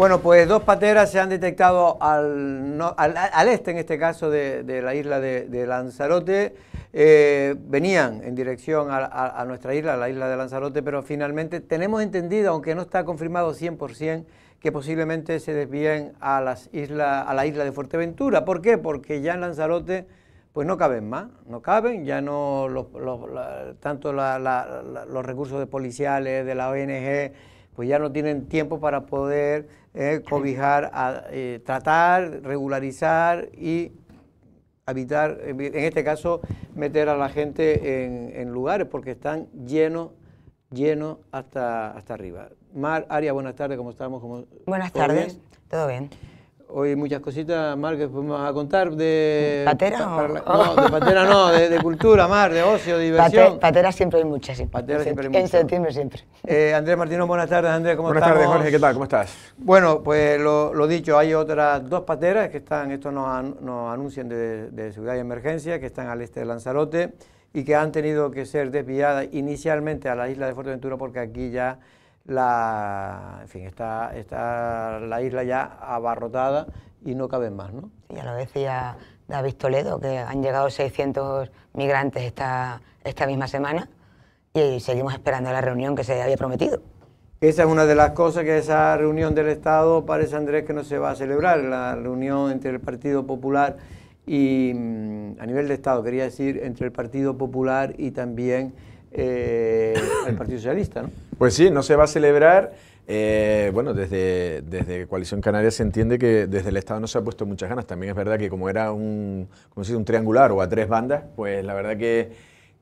Bueno, pues dos pateras se han detectado al, al, este, en este caso, de, la isla de, Lanzarote. Eh, venían en dirección a, nuestra isla, la isla de Lanzarote, pero finalmente tenemos entendido, aunque no está confirmado 100%, que posiblemente se desvíen a, las islas, a la isla de Fuerteventura. ¿Por qué? Porque ya en Lanzarote pues no caben más, no caben, ya no los, los, tanto los recursos de policiales, de la ONG, pues ya no tienen tiempo para poder eh, cobijar, a, eh, tratar, regularizar y habitar, en este caso, meter a la gente en, lugares porque están llenos, llenos hasta, hasta arriba. Mar, Aria, buenas tardes, ¿cómo estamos? buenas tardes, todo bien hoy muchas cositas, Mar, que podemos a contar de... ¿Patera? o...? no, de patera no, de, cultura, Mar, de ocio, diversión. Pateras patera siempre hay muchas, sí. siempre hay En septiembre siempre. Eh, Andrés Martino, buenas tardes, Andrés, ¿cómo estás? Buenas tardes, Jorge, ¿qué tal? ¿Cómo estás? Bueno, pues lo, dicho, hay otras dos pateras que están, esto nos, anuncian de, de seguridad y emergencia, que están al este de Lanzarote y que han tenido que ser desviadas inicialmente a la isla de Fuerteventura porque aquí ya la, en fin, está, está la isla ya abarrotada y no caben más, ¿no? Ya lo decía David Toledo, que han llegado 600 migrantes esta, esta misma semana y seguimos esperando la reunión que se había prometido. Esa es una de las cosas que esa reunión del Estado parece, Andrés, que no se va a celebrar, la reunión entre el Partido Popular y, mm, a nivel de Estado, quería decir, entre el Partido Popular y también eh, Partido Socialista, ¿no? Pues sí, no se va a celebrar. Eh, bueno, desde, desde Coalición Canaria se entiende que desde el Estado no se ha puesto muchas ganas. También es verdad que como era un, un triangular o a tres bandas, pues la verdad que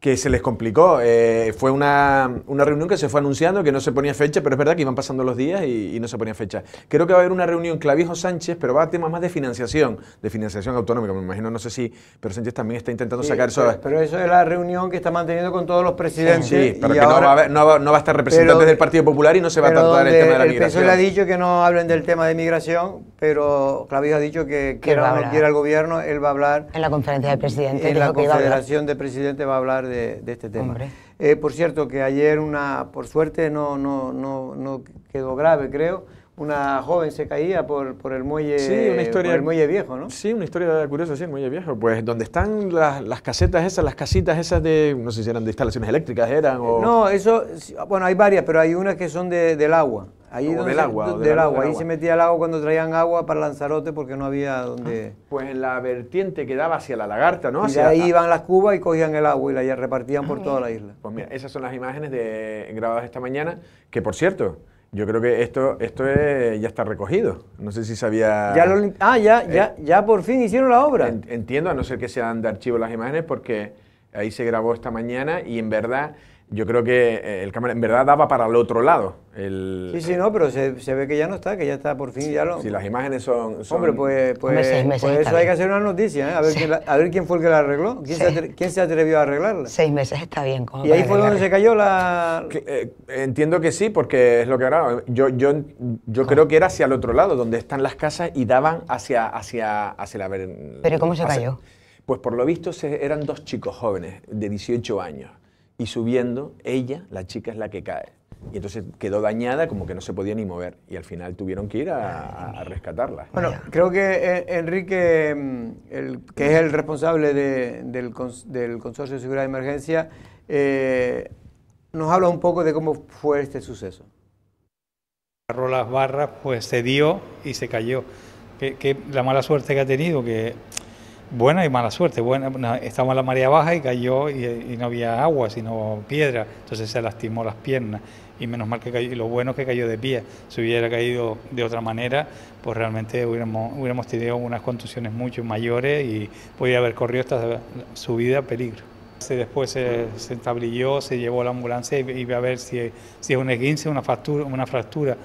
que se les complicó. Eh, fue una, una, reunión que se fue anunciando, que no se ponía fecha, pero es verdad que iban pasando los días y, no se ponía fecha. Creo que va a haber una reunión Clavijo Sánchez, pero va a temas más de financiación, de financiación autonómica, me imagino, no sé si, pero Sánchez también está intentando sacar eso. Pero, eso es la reunión que está manteniendo con todos los presidentes. Sí, pero que no, va a estar representante del Partido Popular y no se va a tratar el tema de la el eso le ha dicho que no hablen del tema de migración, pero Clavijo ha dicho que que no quiera el gobierno, él va a hablar. En la conferencia de presidentes. En la confederación de presidentes va a hablar de, este tema. Eh, por cierto, que ayer una, por suerte, no, no, no, no quedó grave, creo, una joven se caía por, por el muelle una historia, por muelle viejo, ¿no? Sí, una historia curiosa, sí, el muelle viejo. Pues donde están las, las, casetas esas, las casitas esas de, no sé si eran de instalaciones eléctricas, eran o... No, eso, bueno, hay varias, pero hay unas que son del agua. Ahí donde del agua. Se, del, agua. Ahí se metía el agua cuando traían agua para Lanzarote porque no había ah, donde... Pues en la vertiente que daba hacia la lagarta, ¿no? Y ahí iban las cubas y cogían el agua y la repartían por ah, toda la isla. Pues mira, esas son las imágenes de, grabadas esta mañana, que por cierto, yo creo que esto, esto ya está recogido. No sé si sabía. Ya ah, ya, ya, eh, ya por fin hicieron la obra. Entiendo, a no ser que sean de archivo las imágenes, porque ahí se grabó esta mañana y en verdad yo creo que eh, el cámara en verdad daba para el otro lado. El, sí, sí, no, pero se, se, ve que ya no está, que ya está por fin. ya lo... Si las imágenes son. Hombre, pues, pues, pues eso hay que hacer una noticia, ¿eh? a, ver quién a ver quién fue el que la arregló, quién, se, atrevió a arreglarla. Seis meses está bien. ¿Y ahí fue donde se cayó la.? Eh, entiendo que sí, porque es lo que ahora. Yo, yo, yo creo que era hacia el otro lado, donde están las casas y daban hacia, hacia, hacia la. ¿Pero cómo se cayó? pues por lo visto se, eran dos chicos jóvenes de 18 años y subiendo, ella, la chica, es la que cae. Y entonces quedó dañada, como que no se podía ni mover. Y al final tuvieron que ir a, rescatarla. Bueno, creo que eh, Enrique, mm, que es el responsable del, Consorcio de Seguridad de Emergencia, eh, nos habla un poco de cómo fue este suceso. Agarró las barras, pues se dio y se cayó. Que, la mala suerte que ha tenido, que buena y mala suerte. Buena, estaba en la marea baja y cayó y, no había agua, sino piedra, entonces se lastimó las piernas y menos mal que cayó, y lo bueno es que cayó de pie. Si hubiera caído de otra manera, pues realmente hubiéramos, hubiéramos tenido unas contusiones mucho mayores y podría haber corrido hasta su vida peligro. Después se, entablilló, se llevó a la ambulancia y, iba a ver si, si es un esguince, una fractura, una fractura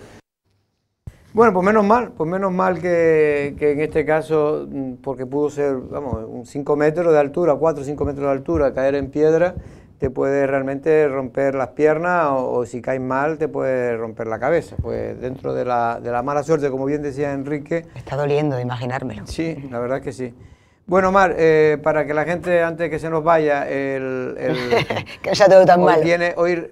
bueno, pues menos mal, pues menos mal que, en este caso, mm, porque pudo ser, vamos, 5 metros de altura, 4 o 5 metros de altura, caer en piedra, te puede realmente romper las piernas o, si caes mal te puede romper la cabeza. Pues dentro de la, mala suerte, como bien decía Enrique... está doliendo imaginármelo. Sí, la verdad que sí. Bueno, Mar, eh, para que la gente, antes que se nos vaya, el... que no sea todo tan mal. Viene, hoy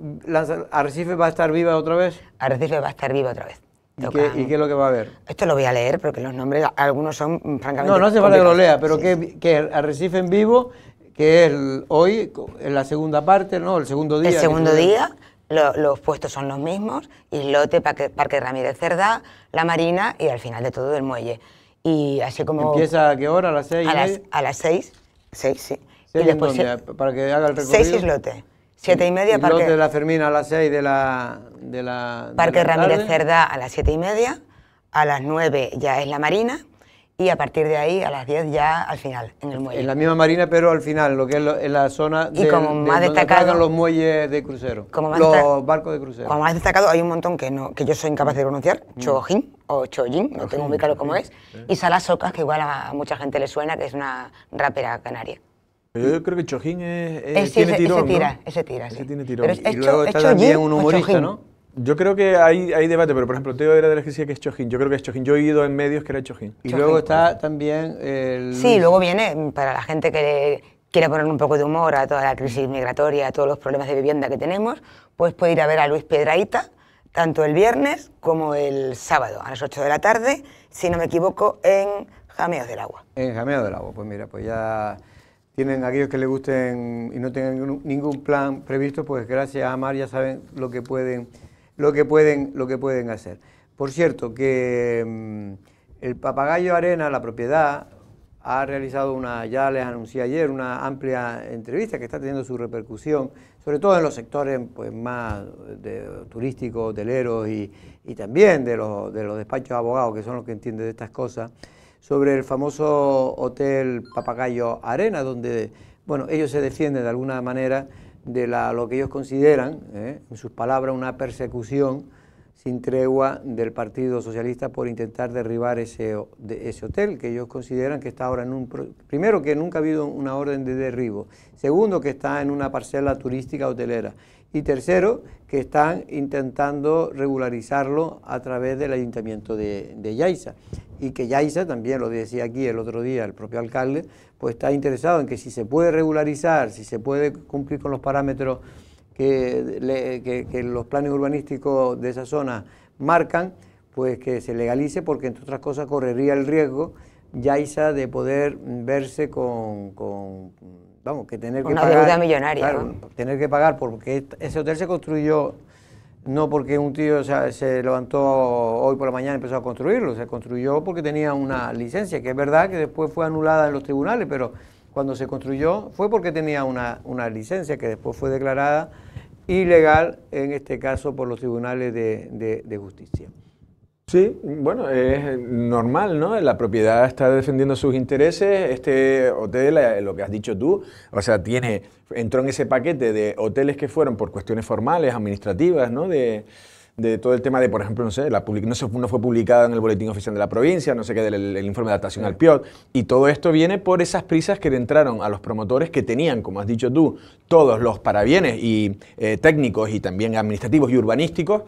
Arrecife va a estar viva otra vez. Arrecife va a estar viva otra vez. ¿Y qué, es lo que va a haber? Esto lo voy a leer porque los nombres, algunos son mm, francamente. No, no hace falta que lo lea, pero que, Arrecife en vivo, que es hoy, en la segunda parte, ¿no? El segundo día. El segundo día, los puestos son los mismos: Islote, Parque, Ramírez cerda, La Marina y al final de todo el muelle. Y así como. ¿Empieza a qué hora? ¿A las seis? A las, seis, seis, sí. y después, Para que haga el recorrido. Seis Islote. Siete y media, Parque... de la Fermina a las seis de la... Parque Ramírez Cerdá a las siete y media, a las nueve ya es la Marina y a partir de ahí a las diez ya al final, en el muelle. En la misma Marina pero al final, lo que es la zona y de, como donde los muelles de crucero, los barcos de crucero. Como más destacado hay un montón que, no, que yo soy incapaz de pronunciar, mm. Chojin o Chojin, no tengo muy claro cómo es, eh. y Salas Socas que igual a mucha gente le suena, que es una rapera canaria. Yo creo que Chojín eh, tiene tirón, ese tira, ese tira, Ese tiene tirón. y luego está también un humorista, ¿no? Yo creo que hay, debate, pero por ejemplo, Teo era de la que que es Chojín. Yo creo que es Chojín. Yo he ido en medios que era Chojín. Y luego está también el... Sí, luego viene mm, para la gente que quiere poner un poco de humor a toda la crisis migratoria, a todos los problemas de vivienda que tenemos, pues puede ir a ver a Luis Pedraita, tanto el viernes como el sábado, a las 8 de la tarde, si no me equivoco, en Jameos del Agua. En Jameos del Agua, pues mira, pues ya tienen aquellos que les gusten y no tengan ningún plan previsto, pues gracias a Amar ya saben lo que pueden, lo que pueden, lo que pueden hacer. Por cierto, que mm, el Papagayo Arena, la propiedad, ha realizado una, ya les anuncié ayer, una amplia entrevista que está teniendo su repercusión, sobre todo en los sectores pues, más turísticos, hoteleros y, y, también de los, de los despachos abogados, que son los que entienden de estas cosas sobre el famoso hotel Papagayo Arena, donde bueno, ellos se defienden de alguna manera de la, lo que ellos consideran, eh, en sus palabras, una persecución sin tregua del Partido Socialista por intentar derribar ese, ese hotel, que ellos consideran que está ahora en un... Primero, que nunca ha habido una orden de derribo. Segundo, que está en una parcela turística hotelera y tercero, que están intentando regularizarlo a través del ayuntamiento de, de Yaiza. Y que Yaiza, también lo decía aquí el otro día el propio alcalde, pues está interesado en que si se puede regularizar, si se puede cumplir con los parámetros que, los planes urbanísticos de esa zona marcan, pues que se legalice porque entre otras cosas correría el riesgo Yaiza de poder verse con vamos, que tener que pagar... Una deuda millonaria. tener que pagar porque ese hotel se construyó no porque un tío se levantó hoy por la mañana y empezó a construirlo, se construyó porque tenía una licencia, que es verdad que después fue anulada en los tribunales, pero cuando se construyó fue porque tenía una, una licencia que después fue declarada ilegal, en este caso por los tribunales de justicia. Sí, bueno, es normal, ¿no? La propiedad está defendiendo sus intereses. Este hotel, eh, lo que has dicho tú, o sea, tiene, entró en ese paquete de hoteles que fueron por cuestiones formales, administrativas, ¿no? De, todo el tema de, por ejemplo, no sé, no, no, fue publicada en el boletín oficial de la provincia, no sé qué, del informe de adaptación al PIOT. Y todo esto viene por esas prisas que le entraron a los promotores que tenían, como has dicho tú, todos los parabienes y eh, técnicos y también administrativos y urbanísticos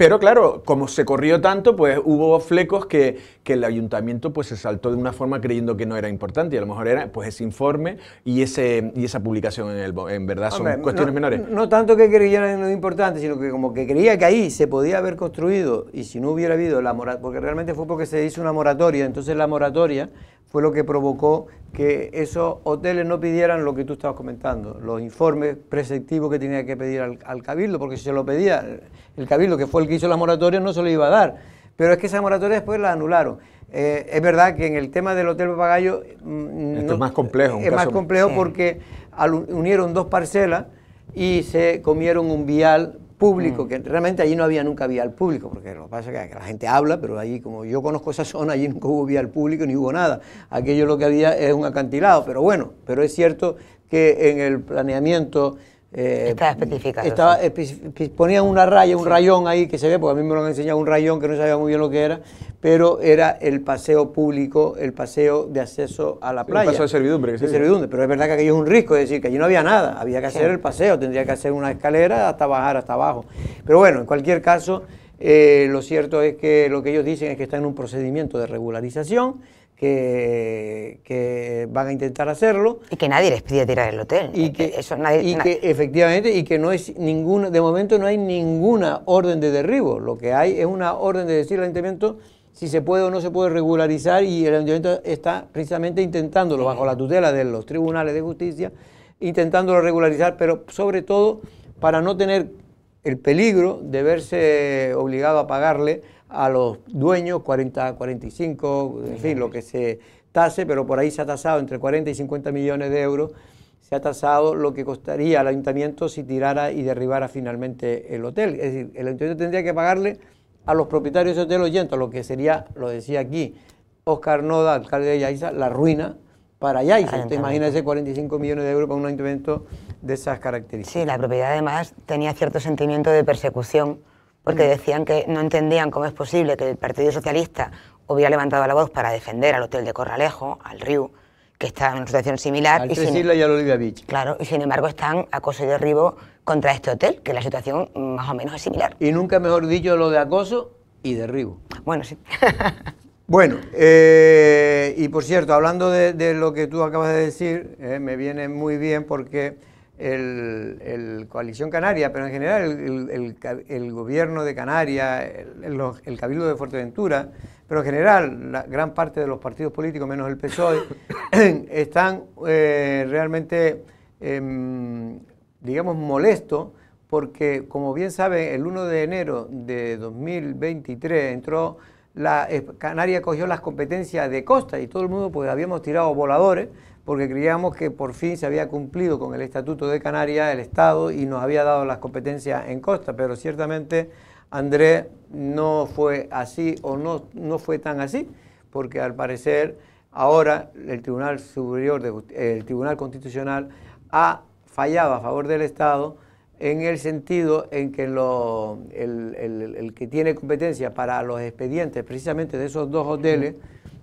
pero claro, como se corrió tanto, pues hubo flecos que, que, el ayuntamiento pues se saltó de una forma creyendo que no era importante y a lo mejor era pues ese informe y, ese, y esa publicación en, el, en verdad son cuestiones menores. No tanto que en lo importante, sino que como que creía que ahí se podía haber construido y si no hubiera habido la moratoria, porque realmente fue porque se hizo una moratoria, entonces la moratoria fue lo que provocó que esos hoteles no pidieran lo que tú estabas comentando, los informes preceptivos que tenía que pedir al, cabildo, porque si se lo pedía el cabildo, que fue el que hizo la moratoria, no se lo iba a dar. Pero es que esa moratoria después la anularon. Eh, es verdad que en el tema del Hotel Papagayo... Mm, Esto es más complejo. Es más complejo porque unieron dos parcelas y se comieron un vial público, mm. que realmente allí no había nunca al público, porque lo que pasa es que la gente habla, pero allí, como yo conozco esa zona, allí nunca hubo al público ni hubo nada. Aquello lo que había es un acantilado, pero bueno, pero es cierto que en el planeamiento eh, estaba especificado. ponían una raya, un rayón ahí que se ve, porque a mí me lo han enseñado un rayón que no sabía muy bien lo que era, pero era el paseo público, el paseo de acceso a la playa. El paseo de servidumbre. Que Pero es verdad que aquello es un riesgo, es decir, que allí no había nada, había que hacer el paseo, tendría que hacer una escalera hasta bajar hasta abajo. Pero bueno, en cualquier caso, eh, lo cierto es que lo que ellos dicen es que está en un procedimiento de regularización que, van a intentar hacerlo. Y que nadie les pide tirar el hotel. Y eh, que, eh, Eso, nadie, y que efectivamente, y que no es ninguna, de momento no hay ninguna orden de derribo. Lo que hay es una orden de decir al ayuntamiento si se puede o no se puede regularizar y el ayuntamiento está precisamente intentándolo, bajo la tutela de los tribunales de justicia, intentándolo regularizar, pero sobre todo para no tener el peligro de verse obligado a pagarle a los dueños, 40, 45, en fin, lo que se tase, pero por ahí se ha tasado entre 40 y 50 millones de euros, se ha tasado lo que costaría al ayuntamiento si tirara y derribara finalmente el hotel. Es decir, el ayuntamiento tendría que pagarle a los propietarios de hotel oyendo, lo que sería, lo decía aquí Oscar Noda, alcalde de Yaiza, la ruina para Yaiza. Usted imagínese 45 millones de euros para un ayuntamiento de esas características. Sí, la propiedad además tenía cierto sentimiento de persecución porque mm. decían que no entendían cómo es posible que el Partido Socialista hubiera levantado la voz para defender al hotel de Corralejo, al Riu, que está en una situación similar. Al y sin, y Olivia Beach. Claro, y sin embargo están acoso y derribo contra este hotel, que la situación más o menos es similar. Y nunca mejor dicho lo de acoso y derribo. Bueno, sí. bueno, eh, y por cierto, hablando de, lo que tú acabas de decir, eh, me viene muy bien porque el, Coalición Canaria, pero en general el, gobierno de Canarias, el, Cabildo de Fuerteventura, pero en general la gran parte de los partidos políticos, menos el PSOE, están eh, realmente, em, digamos, molestos porque, como bien saben, el 1 de enero de 2023 entró la eh, Canaria cogió las competencias de costa y todo el mundo pues habíamos tirado voladores porque creíamos que por fin se había cumplido con el Estatuto de Canarias el Estado y nos había dado las competencias en costa, pero ciertamente Andrés no fue así o no, no fue tan así, porque al parecer ahora el Tribunal Superior, el Tribunal Constitucional ha fallado a favor del Estado en el sentido en que el, que tiene competencia para los expedientes precisamente de esos dos hoteles,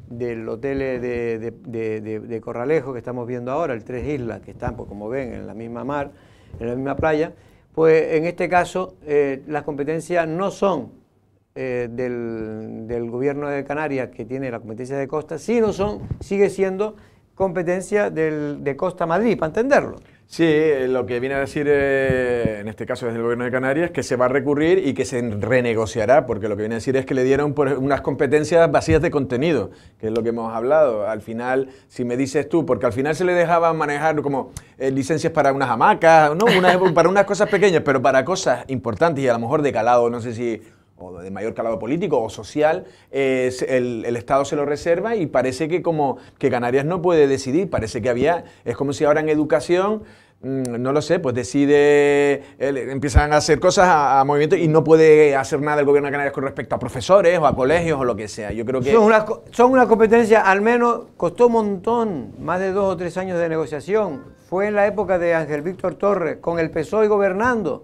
del hotel de, Corralejo que estamos viendo ahora, el Tres Islas, que están, pues, como ven, en la misma mar, en la misma playa, pues en este caso eh, las competencias no son eh, del, gobierno de Canarias que tiene la competencia de costa, sino son, sigue siendo competencia de Costa Madrid, para entenderlo. Sí, eh, lo que viene a decir, eh, en este caso desde el gobierno de Canarias, es que se va a recurrir y que se renegociará, porque lo que viene a decir es que le dieron unas competencias vacías de contenido, que es lo que hemos hablado. Al final, si me dices tú, porque al final se le dejaban manejar como eh, licencias para unas hamacas, no, una, para unas cosas pequeñas, pero para cosas importantes y a lo mejor de calado, no sé si o de mayor calado político o social, eh, el, el, Estado se lo reserva y parece que como que Canarias no puede decidir, parece que había, es como si ahora en educación, mm, no lo sé, pues decide, empiezan a hacer cosas a, movimientos movimiento y no puede hacer nada el gobierno de Canarias con respecto a profesores o a colegios o lo que sea. Yo creo que... Son una, son una competencia, al menos costó un montón, más de dos o tres años de negociación. Fue en la época de Ángel Víctor Torres, con el PSOE gobernando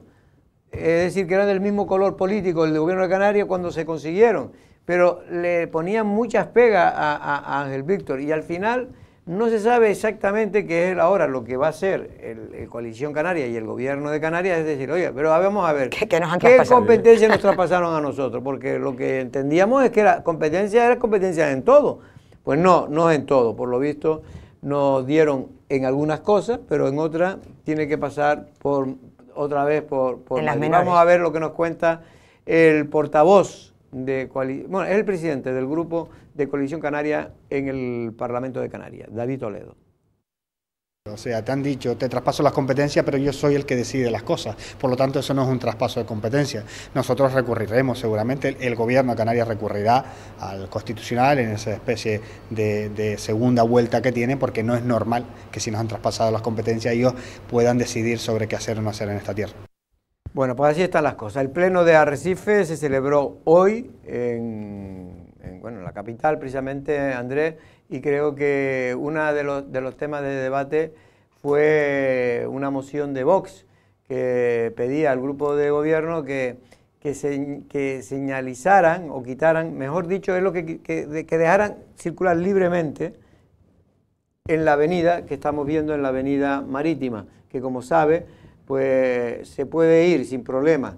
es decir, que eran del mismo color político, el gobierno de Canarias, cuando se consiguieron. Pero le ponían muchas pegas a, Ángel Víctor y al final no se sabe exactamente qué es ahora lo que va a hacer el, Coalición Canaria y el gobierno de Canarias, es decir, oye, pero vamos a ver, ¿qué, competencias nos nos traspasaron a nosotros? Porque lo que entendíamos es que la competencia era competencias en todo. Pues no, no en todo. Por lo visto nos dieron en algunas cosas, pero en otras tiene que pasar por, otra vez por, por Vamos a ver lo que nos cuenta el portavoz de bueno, es el presidente del grupo de Coalición Canaria en el Parlamento de Canarias, David Toledo. O sea, te han dicho, te traspaso las competencias, pero yo soy el que decide las cosas. Por lo tanto, eso no es un traspaso de competencias. Nosotros recurriremos, seguramente el, gobierno de Canarias recurrirá al constitucional en esa especie de, segunda vuelta que tiene, porque no es normal que si nos han traspasado las competencias ellos puedan decidir sobre qué hacer o no hacer en esta tierra. Bueno, pues así están las cosas. El pleno de Arrecife se celebró hoy en, bueno, en la capital, precisamente, Andrés, y creo que uno de los, temas de debate fue una moción de Vox que pedía al grupo de gobierno que, que, se, señalizaran o quitaran, mejor dicho, es lo que, dejaran circular libremente en la avenida que estamos viendo en la avenida marítima, que como sabe, pues se puede ir sin problema,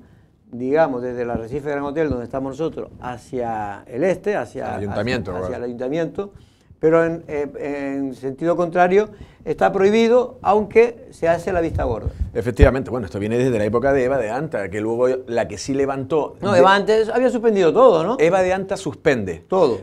digamos, desde la Arrecife Gran Hotel, donde estamos nosotros, hacia el este, hacia el ayuntamiento pero eh, en, sentido contrario está prohibido, aunque se hace la vista gorda. Efectivamente, bueno, esto viene desde la época de Eva de Anta, que luego la que sí levantó... No, Eva antes había suspendido todo, ¿no? Eva de Anta suspende. Todo.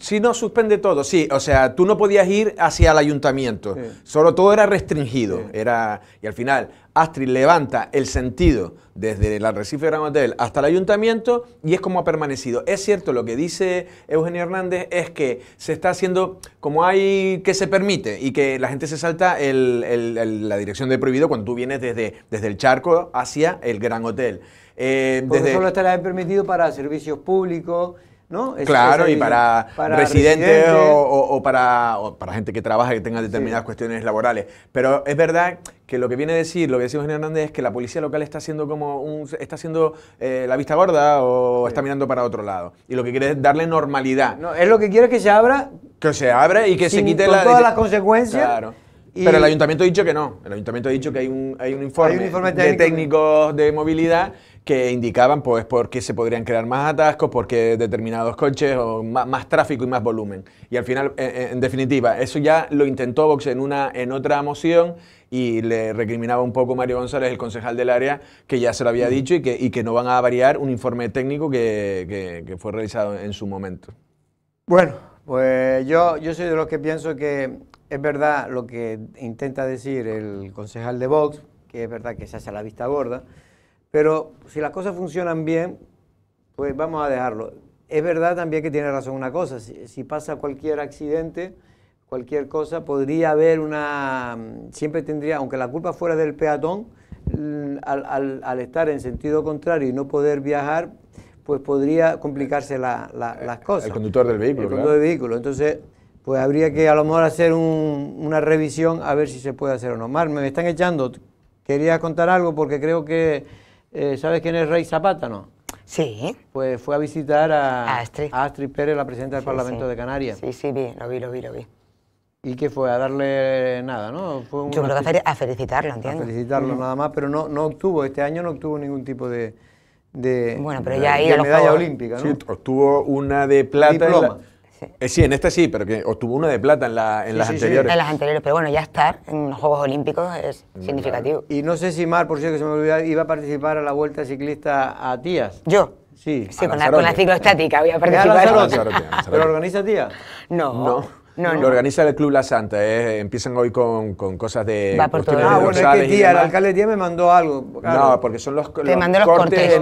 Si no suspende todo, sí. O sea, tú no podías ir hacia el ayuntamiento. Solo todo era restringido. Era, y al final, Astrid levanta el sentido desde el arrecife de Hotel hasta el ayuntamiento y es como ha permanecido. Es cierto, lo que dice Eugenio Hernández es que se está haciendo como hay que se permite y que la gente se salta la dirección de prohibido cuando tú vienes de desde, desde el charco hacia el Gran Hotel. Eh, solo estará permitido para servicios públicos, ¿no? Es, claro, y para, residentes, O, para, para, gente que trabaja, que tenga determinadas cuestiones laborales. Pero es verdad que lo que viene a decir, lo que decimos en Hernández, es que la policía local está haciendo como un, está haciendo eh, la vista gorda o está mirando para otro lado. Y lo que quiere es darle normalidad. No, es lo que quiere que se abra. Que se abra y que se quite con todas las consecuencias. Claro pero el ayuntamiento ha dicho que no. El ayuntamiento ha dicho que hay un, hay un informe, de técnicos de movilidad que indicaban pues por qué se podrían crear más atascos, por qué determinados coches o más, tráfico y más volumen. Y al final, e, e, en, definitiva, eso ya lo intentó Vox en una en otra moción y le recriminaba un poco Mario González, el concejal del área, que ya se lo había dicho y que, que no van a variar un informe técnico que, fue realizado en su momento. Bueno, pues yo, yo soy de los que pienso que es verdad lo que intenta decir el concejal de Vox, que es verdad que se hace a la vista gorda, pero si las cosas funcionan bien, pues vamos a dejarlo. Es verdad también que tiene razón una cosa, si, pasa cualquier accidente, cualquier cosa, podría haber una, mm, siempre tendría, aunque la culpa fuera del peatón, mm, al, estar en sentido contrario y no poder viajar, pues podría complicarse las cosas. El conductor del vehículo. El conductor del vehículo. Entonces, pues habría que a lo mejor hacer una revisión a ver si se puede hacer o no. Mar, me están echando. Quería contar algo porque creo que, eh, ¿sabes quién es Rey Zapata, no? Sí. Pues fue a visitar a, Astrid. Pérez, la presidenta del Parlamento de Canarias. Sí, sí, vi, lo vi, lo vi, lo vi. ¿Y qué fue? A darle nada, ¿no? Fue Yo a felicitarlo, entiendo. A felicitarlo nada más, pero no, no obtuvo, este año no obtuvo ningún tipo de, bueno, pero ya ahí medalla olímpica, ¿no? Sí, obtuvo una de plata. y eh, sí. en esta sí, pero que obtuvo una de plata en, la, en sí, las anteriores. En las anteriores, pero bueno, ya estar en los Juegos Olímpicos es significativo. Y no sé si Mar, por cierto, que se me olvidó, iba a participar a la Vuelta Ciclista a Tías. ¿Yo? Sí, con, la, con, la, cicloestática voy a participar. ¿Pero organiza Tías? No. no. Lo organiza el Club La Santa. Empiezan hoy con, cosas de. Va por todo. Ah, bueno, es que tía, el alcalde de Tía me mandó algo. No, porque son los, cortes, en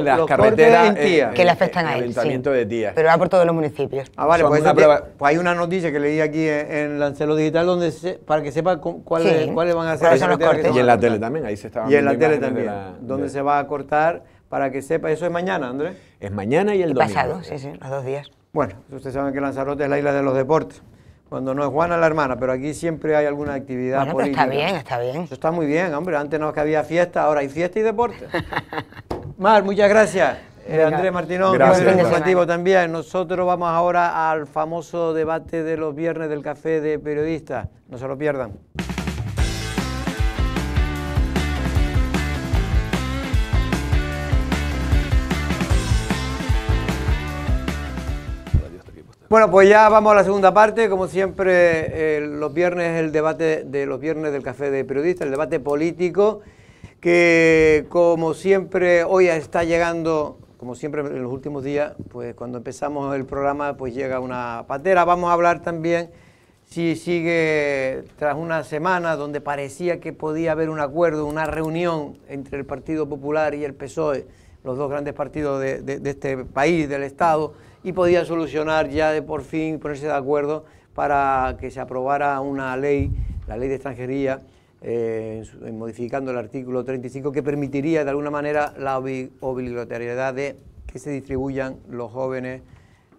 las los carreteras. en que le afectan a él. El ayuntamiento de Tía. Pero va por todos los municipios. Ah, vale, pues, pues, hay una noticia que leí aquí en, en Lancelo Digital donde para que sepa cuáles van a ser los cortes. Y en la tele también, ahí se estaba Y en la tele también, donde se va a cortar para que sepa. Eso es mañana, Andrés. Es mañana y el domingo. Pasado, sí, sí, los dos días. Bueno, ustedes saben que Lanzarote es la isla de los deportes. Cuando no es Juana la hermana, pero aquí siempre hay alguna actividad política. está bien, está bien. Eso está muy bien, hombre. Antes no que había fiesta, ahora hay fiesta y deporte. Mar, muchas gracias. Eh, Andrés Martinón, gracias. informativo también. Nosotros vamos ahora al famoso debate de los viernes del café de periodistas. No se lo pierdan. Bueno, pues ya vamos a la segunda parte. Como siempre, eh, los viernes el debate de los viernes del Café de Periodistas, el debate político, que como siempre hoy está llegando, como siempre en los últimos días, pues cuando empezamos el programa, pues llega una patera. Vamos a hablar también si sigue tras una semana donde parecía que podía haber un acuerdo, una reunión entre el Partido Popular y el PSOE, los dos grandes partidos de este país, del Estado y podía solucionar ya de por fin, ponerse de acuerdo para que se aprobara una ley, la ley de extranjería, eh, modificando el artículo 35, que permitiría de alguna manera la obligatoriedad de que se distribuyan los jóvenes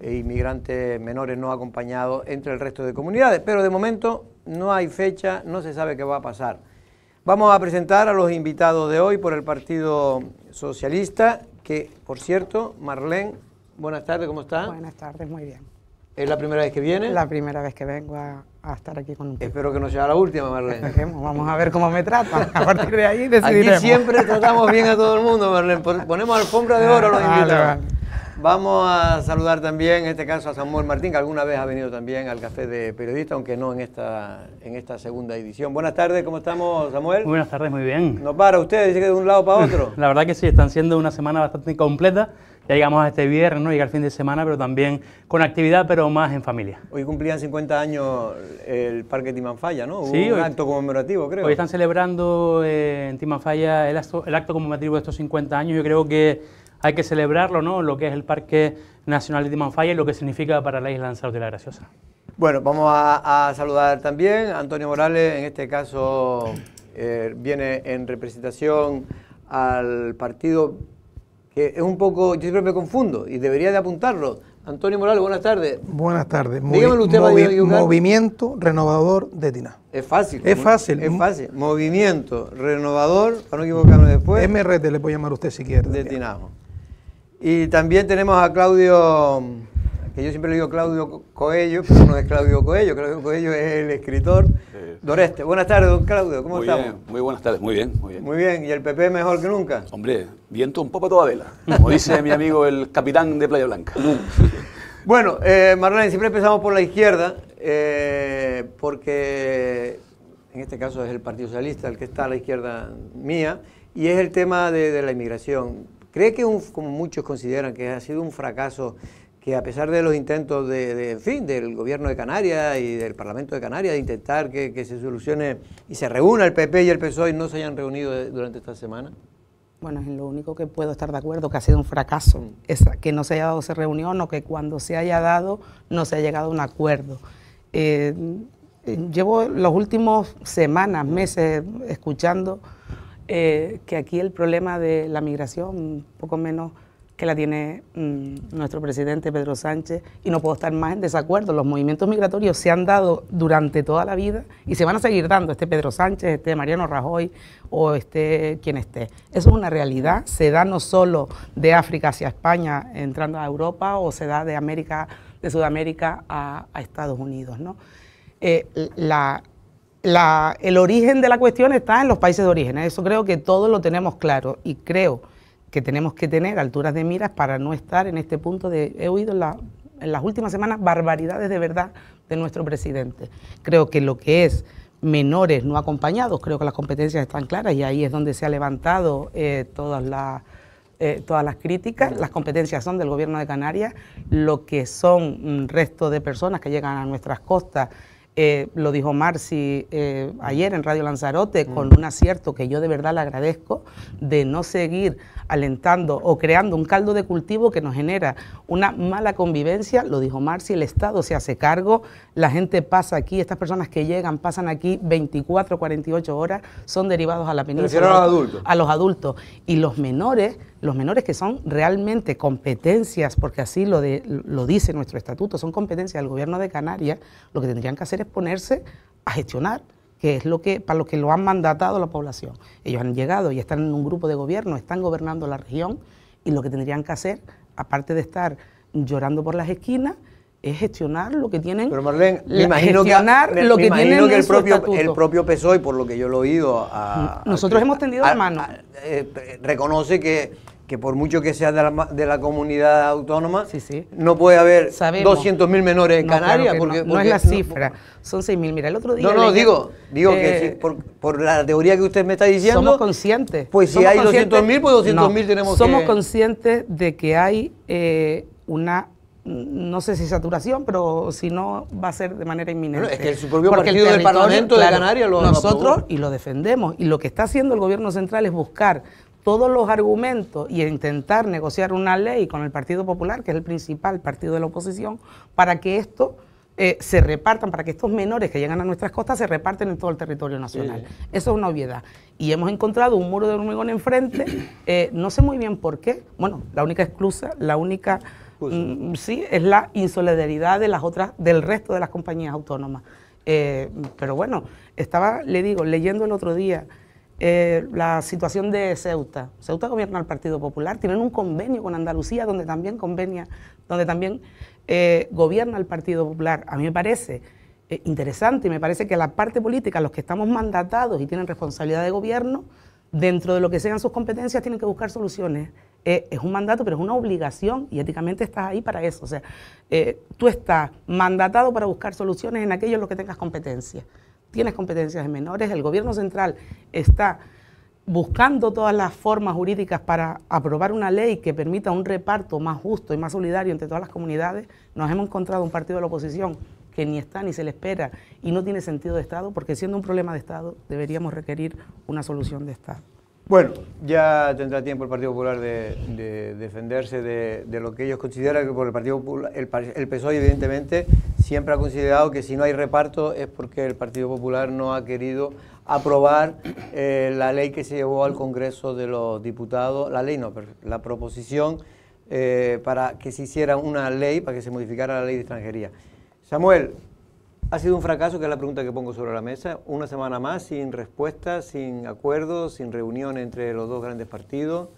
e inmigrantes menores no acompañados entre el resto de comunidades. Pero de momento no hay fecha, no se sabe qué va a pasar. Vamos a presentar a los invitados de hoy por el Partido Socialista, que por cierto, Marlene Buenas tardes, ¿cómo está? Buenas tardes, muy bien. ¿Es la primera vez que viene? La primera vez que vengo a, estar aquí con un Espero que no sea la última, Marlene. vamos a ver cómo me tratan. A partir de ahí decidiremos. Aquí siempre tratamos bien a todo el mundo, Marlene. Ponemos alfombra de oro a los ah, invitados. Vamos a saludar también, en este caso, a Samuel Martín, que alguna vez ha venido también al Café de Periodista, aunque no en esta, en esta segunda edición. Buenas tardes, ¿cómo estamos, Samuel? buenas tardes, muy bien. ¿No para usted? Dice que de un lado para otro. la verdad que sí, están siendo una semana bastante completa ya llegamos a este viernes, ¿no? Llega el fin de semana, pero también con actividad, pero más en familia. Hoy cumplían 50 años el Parque Timanfaya, ¿no? sí, un acto conmemorativo, creo. Hoy están celebrando eh, en Timanfaya el acto, conmemorativo de estos 50 años. Yo creo que hay que celebrarlo, ¿no? Lo que es el Parque Nacional de Timanfaya y lo que significa para la isla Lanzarote de la Graciosa. Bueno, vamos a, saludar también a Antonio Morales, en este caso eh, viene en representación al partido eh, es un poco, yo siempre me confundo y debería de apuntarlo. Antonio Morales, buenas tardes. Buenas tardes. usted Movimiento renovador de Tina. Es fácil. Es fácil. Es mm. fácil. Movimiento renovador, para no equivocarme después. MRT le puede llamar usted si quiere. De Y también tenemos a Claudio que yo siempre le digo Claudio Coello, pero no es Claudio Coello, Claudio Coello es el escritor. Doreste, buenas tardes, don Claudio, ¿cómo muy Bien, muy buenas tardes, muy bien, muy bien. ¿y el PP mejor que nunca? Hombre, viento un poco a toda vela, como dice mi amigo el capitán de Playa Blanca. bueno, eh, Marlene, siempre empezamos por la izquierda, eh, porque en este caso es el Partido Socialista el que está a la izquierda mía, y es el tema de, la inmigración. ¿Cree que, como muchos consideran, que ha sido un fracaso a pesar de los intentos de, fin, del gobierno de Canarias y del Parlamento de Canarias de intentar que, se solucione y se reúna el PP y el PSOE, no se hayan reunido eh, durante esta semana? Bueno, es lo único que puedo estar de acuerdo, que ha sido un fracaso, mm. que no se haya dado esa reunión o que cuando se haya dado no se haya llegado a un acuerdo. Eh, eh, llevo los últimos semanas, mm. meses, escuchando que aquí el problema de la migración, poco menos que la tiene mm, nuestro presidente Pedro Sánchez y no puedo estar más en desacuerdo. Los movimientos migratorios se han dado durante toda la vida y se van a seguir dando, este Pedro Sánchez, este Mariano Rajoy o este quien esté. Eso es una realidad, se da no solo de África hacia España entrando a Europa o se da de América, de Sudamérica a, Estados Unidos. ¿no? Eh, el origen de la cuestión está en los países de origen, eso creo que todos lo tenemos claro y creo que tenemos que tener alturas de miras para no estar en este punto de, he oído en, las últimas semanas barbaridades de verdad de nuestro presidente. Creo que lo que es menores no acompañados, creo que las competencias están claras y ahí es donde se ha levantado eh, todas las... Eh, todas las críticas, las competencias son del Gobierno de Canarias, lo que son mm, resto de personas que llegan a nuestras costas eh, lo dijo Marci eh, ayer en Radio Lanzarote, con mm. un acierto que yo de verdad le agradezco, de no seguir alentando o creando un caldo de cultivo que nos genera una mala convivencia, lo dijo Marci, el Estado se hace cargo, la gente pasa aquí, estas personas que llegan pasan aquí 24, 48 horas, son derivados a la península. A los adultos. A los adultos. Y los menores los menores que son realmente competencias, porque así lo, de, lo dice nuestro estatuto, son competencias del gobierno de Canarias, lo que tendrían que hacer es ponerse a gestionar, que es lo que, para lo que lo han mandatado la población. Ellos han llegado y están en un grupo de gobierno, están gobernando la región y lo que tendrían que hacer, aparte de estar llorando por las esquinas, es gestionar lo que tienen. Pero Marlene, imagino que, lo que tienen el propio, el propio PSOE, por lo que yo lo he oído, a, mm, nosotros hemos tendido la mano. Eh, reconoce que, que por mucho que sea de la, de la comunidad autónoma, sí, sí. no puede haber 200.000 menores en Canarias. porque, no, es la cifra, son 6.000. Mira, el otro día... No, no, digo, digo que por, la teoría que usted me está diciendo... Somos conscientes. Pues si hay 200.000, pues 200.000 tenemos somos Somos conscientes de que hay eh, una no sé si saturación, pero si no va a ser de manera inminente. Porque es que el del Parlamento de Canarias lo nosotros y lo defendemos y lo que está haciendo el gobierno central es buscar todos los argumentos y intentar negociar una ley con el Partido Popular, que es el principal partido de la oposición, para que esto eh, se repartan, para que estos menores que llegan a nuestras costas se reparten en todo el territorio nacional. Eso es una obviedad. Y hemos encontrado un muro de hormigón enfrente, eh, no sé muy bien por qué. Bueno, la única excusa, la única Mm, mm, sí, es la insolidaridad de las otras, del resto de las compañías autónomas. Eh, pero bueno, estaba, le digo, leyendo el otro día eh, la situación de Ceuta. Ceuta gobierna el Partido Popular, tienen un convenio con Andalucía donde también convenia, donde también eh, gobierna el Partido Popular. A mí me parece eh, interesante y me parece que la parte política, los que estamos mandatados y tienen responsabilidad de gobierno, dentro de lo que sean sus competencias, tienen que buscar soluciones. Eh, es un mandato, pero es una obligación y éticamente estás ahí para eso. O sea, eh, tú estás mandatado para buscar soluciones en aquellos en los que tengas competencia. Tienes competencias menores, el gobierno central está buscando todas las formas jurídicas para aprobar una ley que permita un reparto más justo y más solidario entre todas las comunidades, nos hemos encontrado un partido de la oposición que ni está ni se le espera y no tiene sentido de Estado, porque siendo un problema de Estado deberíamos requerir una solución de Estado. Bueno, ya tendrá tiempo el Partido Popular de, defenderse de, lo que ellos consideran que por el Partido Popular, el, PSOE evidentemente siempre ha considerado que si no hay reparto es porque el Partido Popular no ha querido aprobar eh, la ley que se llevó al Congreso de los Diputados, la ley no, la proposición eh, para que se hiciera una ley, para que se modificara la ley de extranjería. Samuel, ha sido un fracaso, que es la pregunta que pongo sobre la mesa. Una semana más sin respuesta, sin acuerdo, sin reunión entre los dos grandes partidos.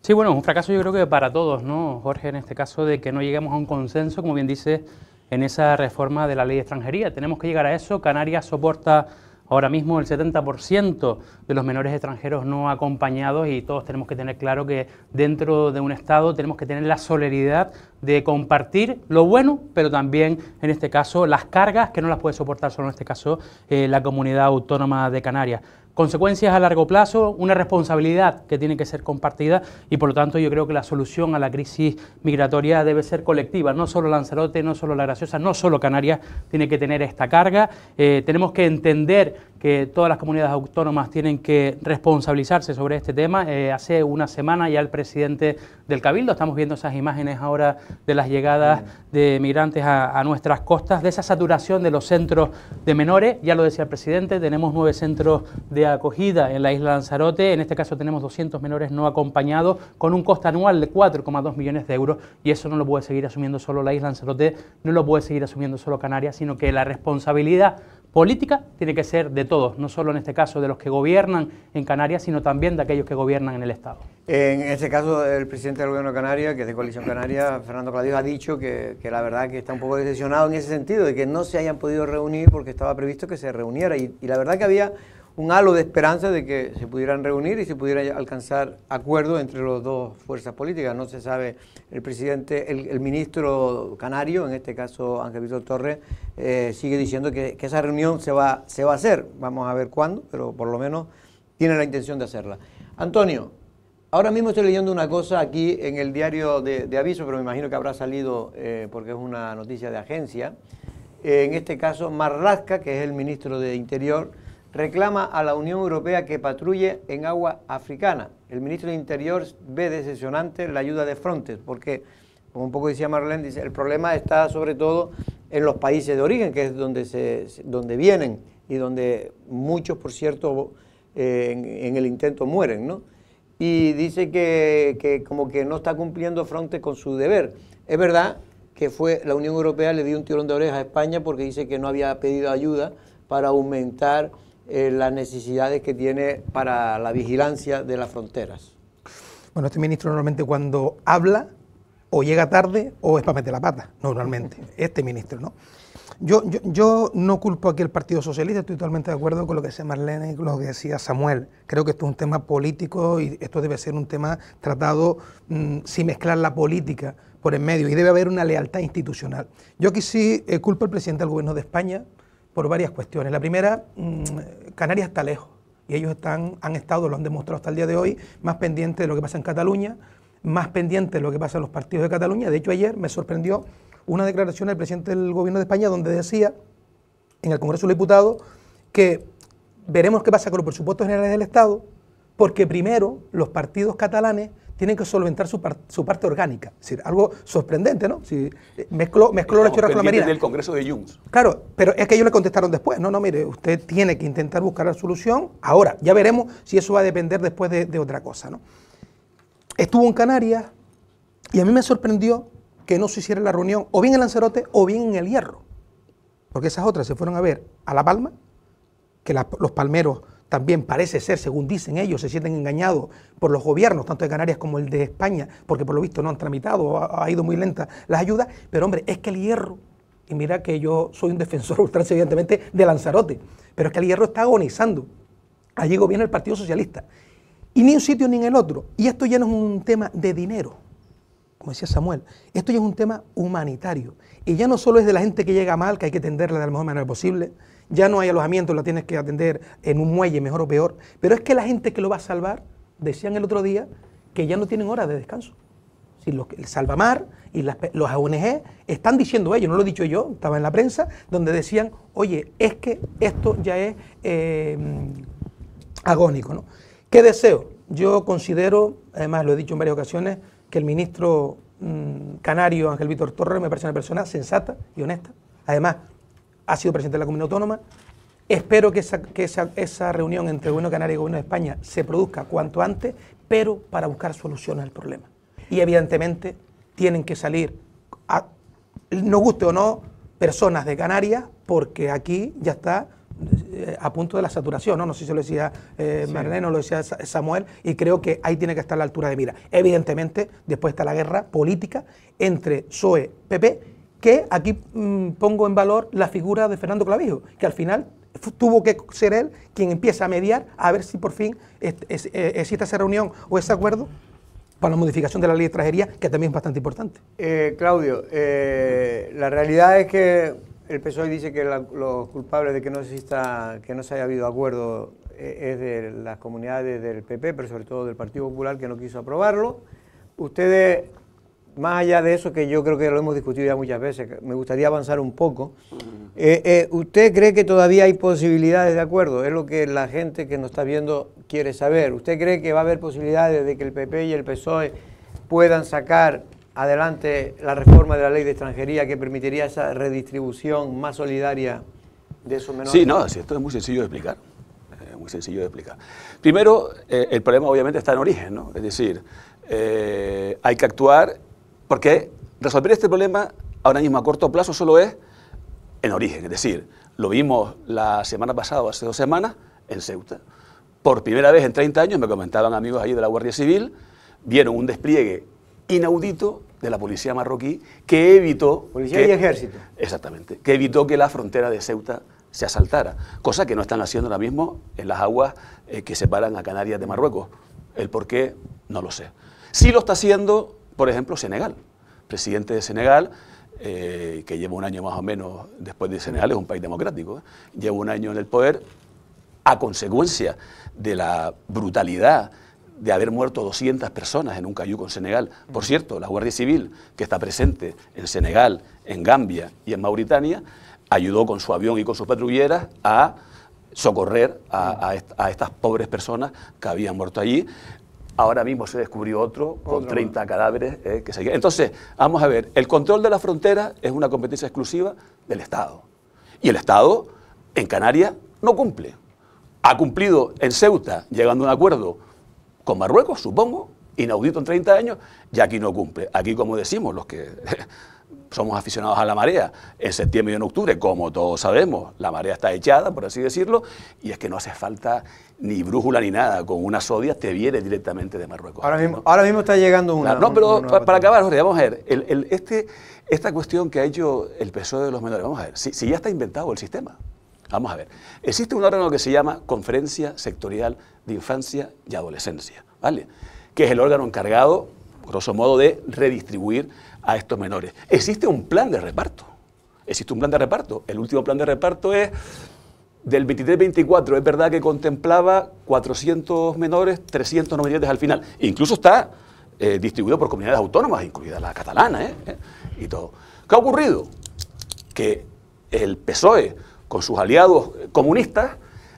Sí, bueno, un fracaso yo creo que para todos, ¿no, Jorge? En este caso de que no lleguemos a un consenso, como bien dice, en esa reforma de la ley de extranjería. Tenemos que llegar a eso. Canarias soporta Ahora mismo el 70% de los menores extranjeros no acompañados y todos tenemos que tener claro que dentro de un Estado tenemos que tener la solidaridad de compartir lo bueno, pero también en este caso las cargas que no las puede soportar solo en este caso eh, la comunidad autónoma de Canarias consecuencias a largo plazo, una responsabilidad que tiene que ser compartida y por lo tanto yo creo que la solución a la crisis migratoria debe ser colectiva, no solo Lanzarote, no solo La Graciosa, no solo Canarias tiene que tener esta carga, eh, tenemos que entender que todas las comunidades autónomas tienen que responsabilizarse sobre este tema. Eh, hace una semana ya el presidente del Cabildo, estamos viendo esas imágenes ahora de las llegadas mm. de migrantes a, a, nuestras costas, de esa saturación de los centros de menores, ya lo decía el presidente, tenemos nueve centros de acogida en la isla Lanzarote, en este caso tenemos 200 menores no acompañados, con un coste anual de 4,2 millones de euros, y eso no lo puede seguir asumiendo solo la isla Lanzarote, no lo puede seguir asumiendo solo Canarias, sino que la responsabilidad política tiene que ser de todos, no solo en este caso de los que gobiernan en Canarias, sino también de aquellos que gobiernan en el Estado. En este caso, el presidente del Gobierno de Canarias, que es de Coalición Canaria, Fernando Claudio, ha dicho que, la verdad que está un poco decepcionado en ese sentido, de que no se hayan podido reunir porque estaba previsto que se reuniera. Y, y la verdad que había un halo de esperanza de que se pudieran reunir y se pudiera alcanzar acuerdo entre las dos fuerzas políticas. No se sabe, el presidente, el, ministro canario, en este caso Ángel Víctor Torres, eh, sigue diciendo que, esa reunión se va, se va a hacer. Vamos a ver cuándo, pero por lo menos tiene la intención de hacerla. Antonio, ahora mismo estoy leyendo una cosa aquí en el diario de, aviso, pero me imagino que habrá salido eh, porque es una noticia de agencia. Eh, en este caso, Marrazca que es el ministro de Interior, reclama a la Unión Europea que patrulle en agua africana. El ministro de Interior ve decepcionante la ayuda de Frontex, porque, como un poco decía Marlene, el problema está sobre todo en los países de origen, que es donde, se, donde vienen y donde muchos, por cierto, eh, en, el intento mueren, ¿no? Y dice que, como que no está cumpliendo Frontex con su deber. Es verdad que fue la Unión Europea le dio un tirón de oreja a España porque dice que no había pedido ayuda para aumentar eh, las necesidades que tiene para la vigilancia de las fronteras. Bueno, este ministro normalmente cuando habla o llega tarde o es para meter la pata, normalmente, este ministro, ¿no? Yo, yo, no culpo aquí al Partido Socialista, estoy totalmente de acuerdo con lo que decía Marlene y con lo que decía Samuel. Creo que esto es un tema político y esto debe ser un tema tratado mm, sin mezclar la política por en medio y debe haber una lealtad institucional. Yo aquí sí eh, culpo al presidente del Gobierno de España, por varias cuestiones. La primera, mm, Canarias está lejos y ellos están, han estado, lo han demostrado hasta el día de hoy, más pendientes de lo que pasa en Cataluña, más pendientes de lo que pasa en los partidos de Cataluña. De hecho, ayer me sorprendió una declaración del presidente del Gobierno de España donde decía en el Congreso de los Diputados que veremos qué pasa con los presupuestos generales del Estado, porque primero los partidos catalanes tienen que solventar su, parte orgánica. Es decir, algo sorprendente, ¿no? Si eh, mezcló, la chorra con la marina. del Congreso de Junts. Claro, pero es que ellos le contestaron después. No, no, mire, usted tiene que intentar buscar la solución ahora. Ya veremos si eso va a depender después de, otra cosa, ¿no? Estuvo en Canarias y a mí me sorprendió que no se hiciera la reunión o bien en Lanzarote o bien en El Hierro. Porque esas otras se fueron a ver a La Palma, que los palmeros también parece ser, según dicen ellos, se sienten engañados por los gobiernos, tanto de Canarias como el de España, porque por lo visto no han tramitado, ha, ido muy lenta las ayudas, pero hombre, es que el hierro, y mira que yo soy un defensor ultra evidentemente de Lanzarote, pero es que el hierro está agonizando. Allí gobierna el Partido Socialista, y ni un sitio ni en el otro. Y esto ya no es un tema de dinero, como decía Samuel, esto ya es un tema humanitario, y ya no solo es de la gente que llega mal, que hay que tenderla de la mejor manera posible, ya no hay alojamiento, la tienes que atender en un muelle, mejor o peor. Pero es que la gente que lo va a salvar, decían el otro día, que ya no tienen horas de descanso. Si el Salvamar y los ONG están diciendo ellos, no lo he dicho yo, estaba en la prensa, donde decían, oye, es que esto ya es em, agónico. ¿no? ¿Qué deseo? Yo considero, además lo he dicho en varias ocasiones, que el ministro mm, canario Ángel Víctor Torres me parece una persona sensata y honesta. Además, ha sido presidente de la Comunidad Autónoma. Espero que esa, esa, reunión entre Gobierno de Canarias y Gobierno de España se produzca cuanto antes, pero para buscar soluciones al problema. Y evidentemente tienen que salir, a, no guste o no, personas de Canarias, porque aquí ya está eh, a punto de la saturación, ¿no? No sé si lo decía eh, Marlene o lo decía Samuel, y creo que ahí tiene que estar la altura de mira. Evidentemente, después está la guerra política entre PSOE, PP que aquí mm, pongo en valor la figura de Fernando Clavijo, que al final tuvo que ser él quien empieza a mediar a ver si por fin e, existe esa reunión o ese acuerdo para la modificación de la ley de extranjería, que también es bastante importante. Eh, Claudio, eh, la realidad es que el PSOE dice que los culpables de que no exista, que no se haya habido acuerdo eh, es de las comunidades del PP, pero sobre todo del Partido Popular que no quiso aprobarlo. Ustedes más allá de eso, que yo creo que lo hemos discutido ya muchas veces, me gustaría avanzar un poco. Eh, eh, ¿Usted cree que todavía hay posibilidades de acuerdo? Es lo que la gente que nos está viendo quiere saber. ¿Usted cree que va a haber posibilidades de que el PP y el PSOE puedan sacar adelante la reforma de la ley de extranjería que permitiría esa redistribución más solidaria de esos menores? Sí, no, esto es muy sencillo de explicar. Eh, muy sencillo de explicar. Primero, el problema obviamente está en origen, ¿no? Es decir, hay que actuar porque resolver este problema ahora mismo a corto plazo solo es en origen, es decir, lo vimos la semana pasada, hace dos semanas, en Ceuta. Por primera vez en 30 años, me comentaban amigos allí de la Guardia Civil, vieron un despliegue inaudito de la policía marroquí que evitó... Policía y ejército. Exactamente, que evitó que la frontera de Ceuta se asaltara, cosa que no están haciendo ahora mismo en las aguas eh, que separan a Canarias de Marruecos. El por qué, no lo sé. Sí lo está haciendo por ejemplo, Senegal. Presidente de Senegal, eh, que lleva un año más o menos después de Senegal, es un país democrático, ¿eh? lleva un año en el poder a consecuencia de la brutalidad de haber muerto 200 personas en un cayuco en Senegal. Por mm. cierto, la Guardia Civil, que está presente en Senegal, en Gambia y en Mauritania, ayudó con su avión y con sus patrulleras a socorrer a estas pobres personas que habían muerto allí. Ahora mismo se descubrió otro con 30 cadáveres eh, que Entonces, vamos a ver, el control de la frontera es una competencia exclusiva del Estado. Y el Estado en Canarias no cumple. Ha cumplido en Ceuta, llegando a un acuerdo con Marruecos, supongo, inaudito en 30 años, y aquí no cumple. Aquí, como decimos, los que somos aficionados a la marea. En septiembre y en octubre, como todos sabemos, la marea está echada, por así decirlo, y es que no hace falta ni brújula ni nada. Con una sodia te viene directamente de Marruecos. Ahora mismo, ahora mismo está llegando una. no, pero para, acabar, Jorge, vamos a ver. este, esta cuestión que ha hecho el PSOE de los menores, vamos a ver, si, si ya está inventado el sistema. Vamos a ver. Existe un órgano que se llama Conferencia Sectorial de Infancia y Adolescencia, ¿vale? Que es el órgano encargado, grosso modo, de redistribuir a estos menores. Existe un plan de reparto. Existe un plan de reparto. El último plan de reparto es del 23-24. Es verdad que contemplaba 400 menores, 300 al final. Incluso está eh, distribuido por comunidades autónomas, incluida la catalana, ¿eh? ¿Eh? y todo. ¿Qué ha ocurrido? Que el PSOE, con sus aliados comunistas,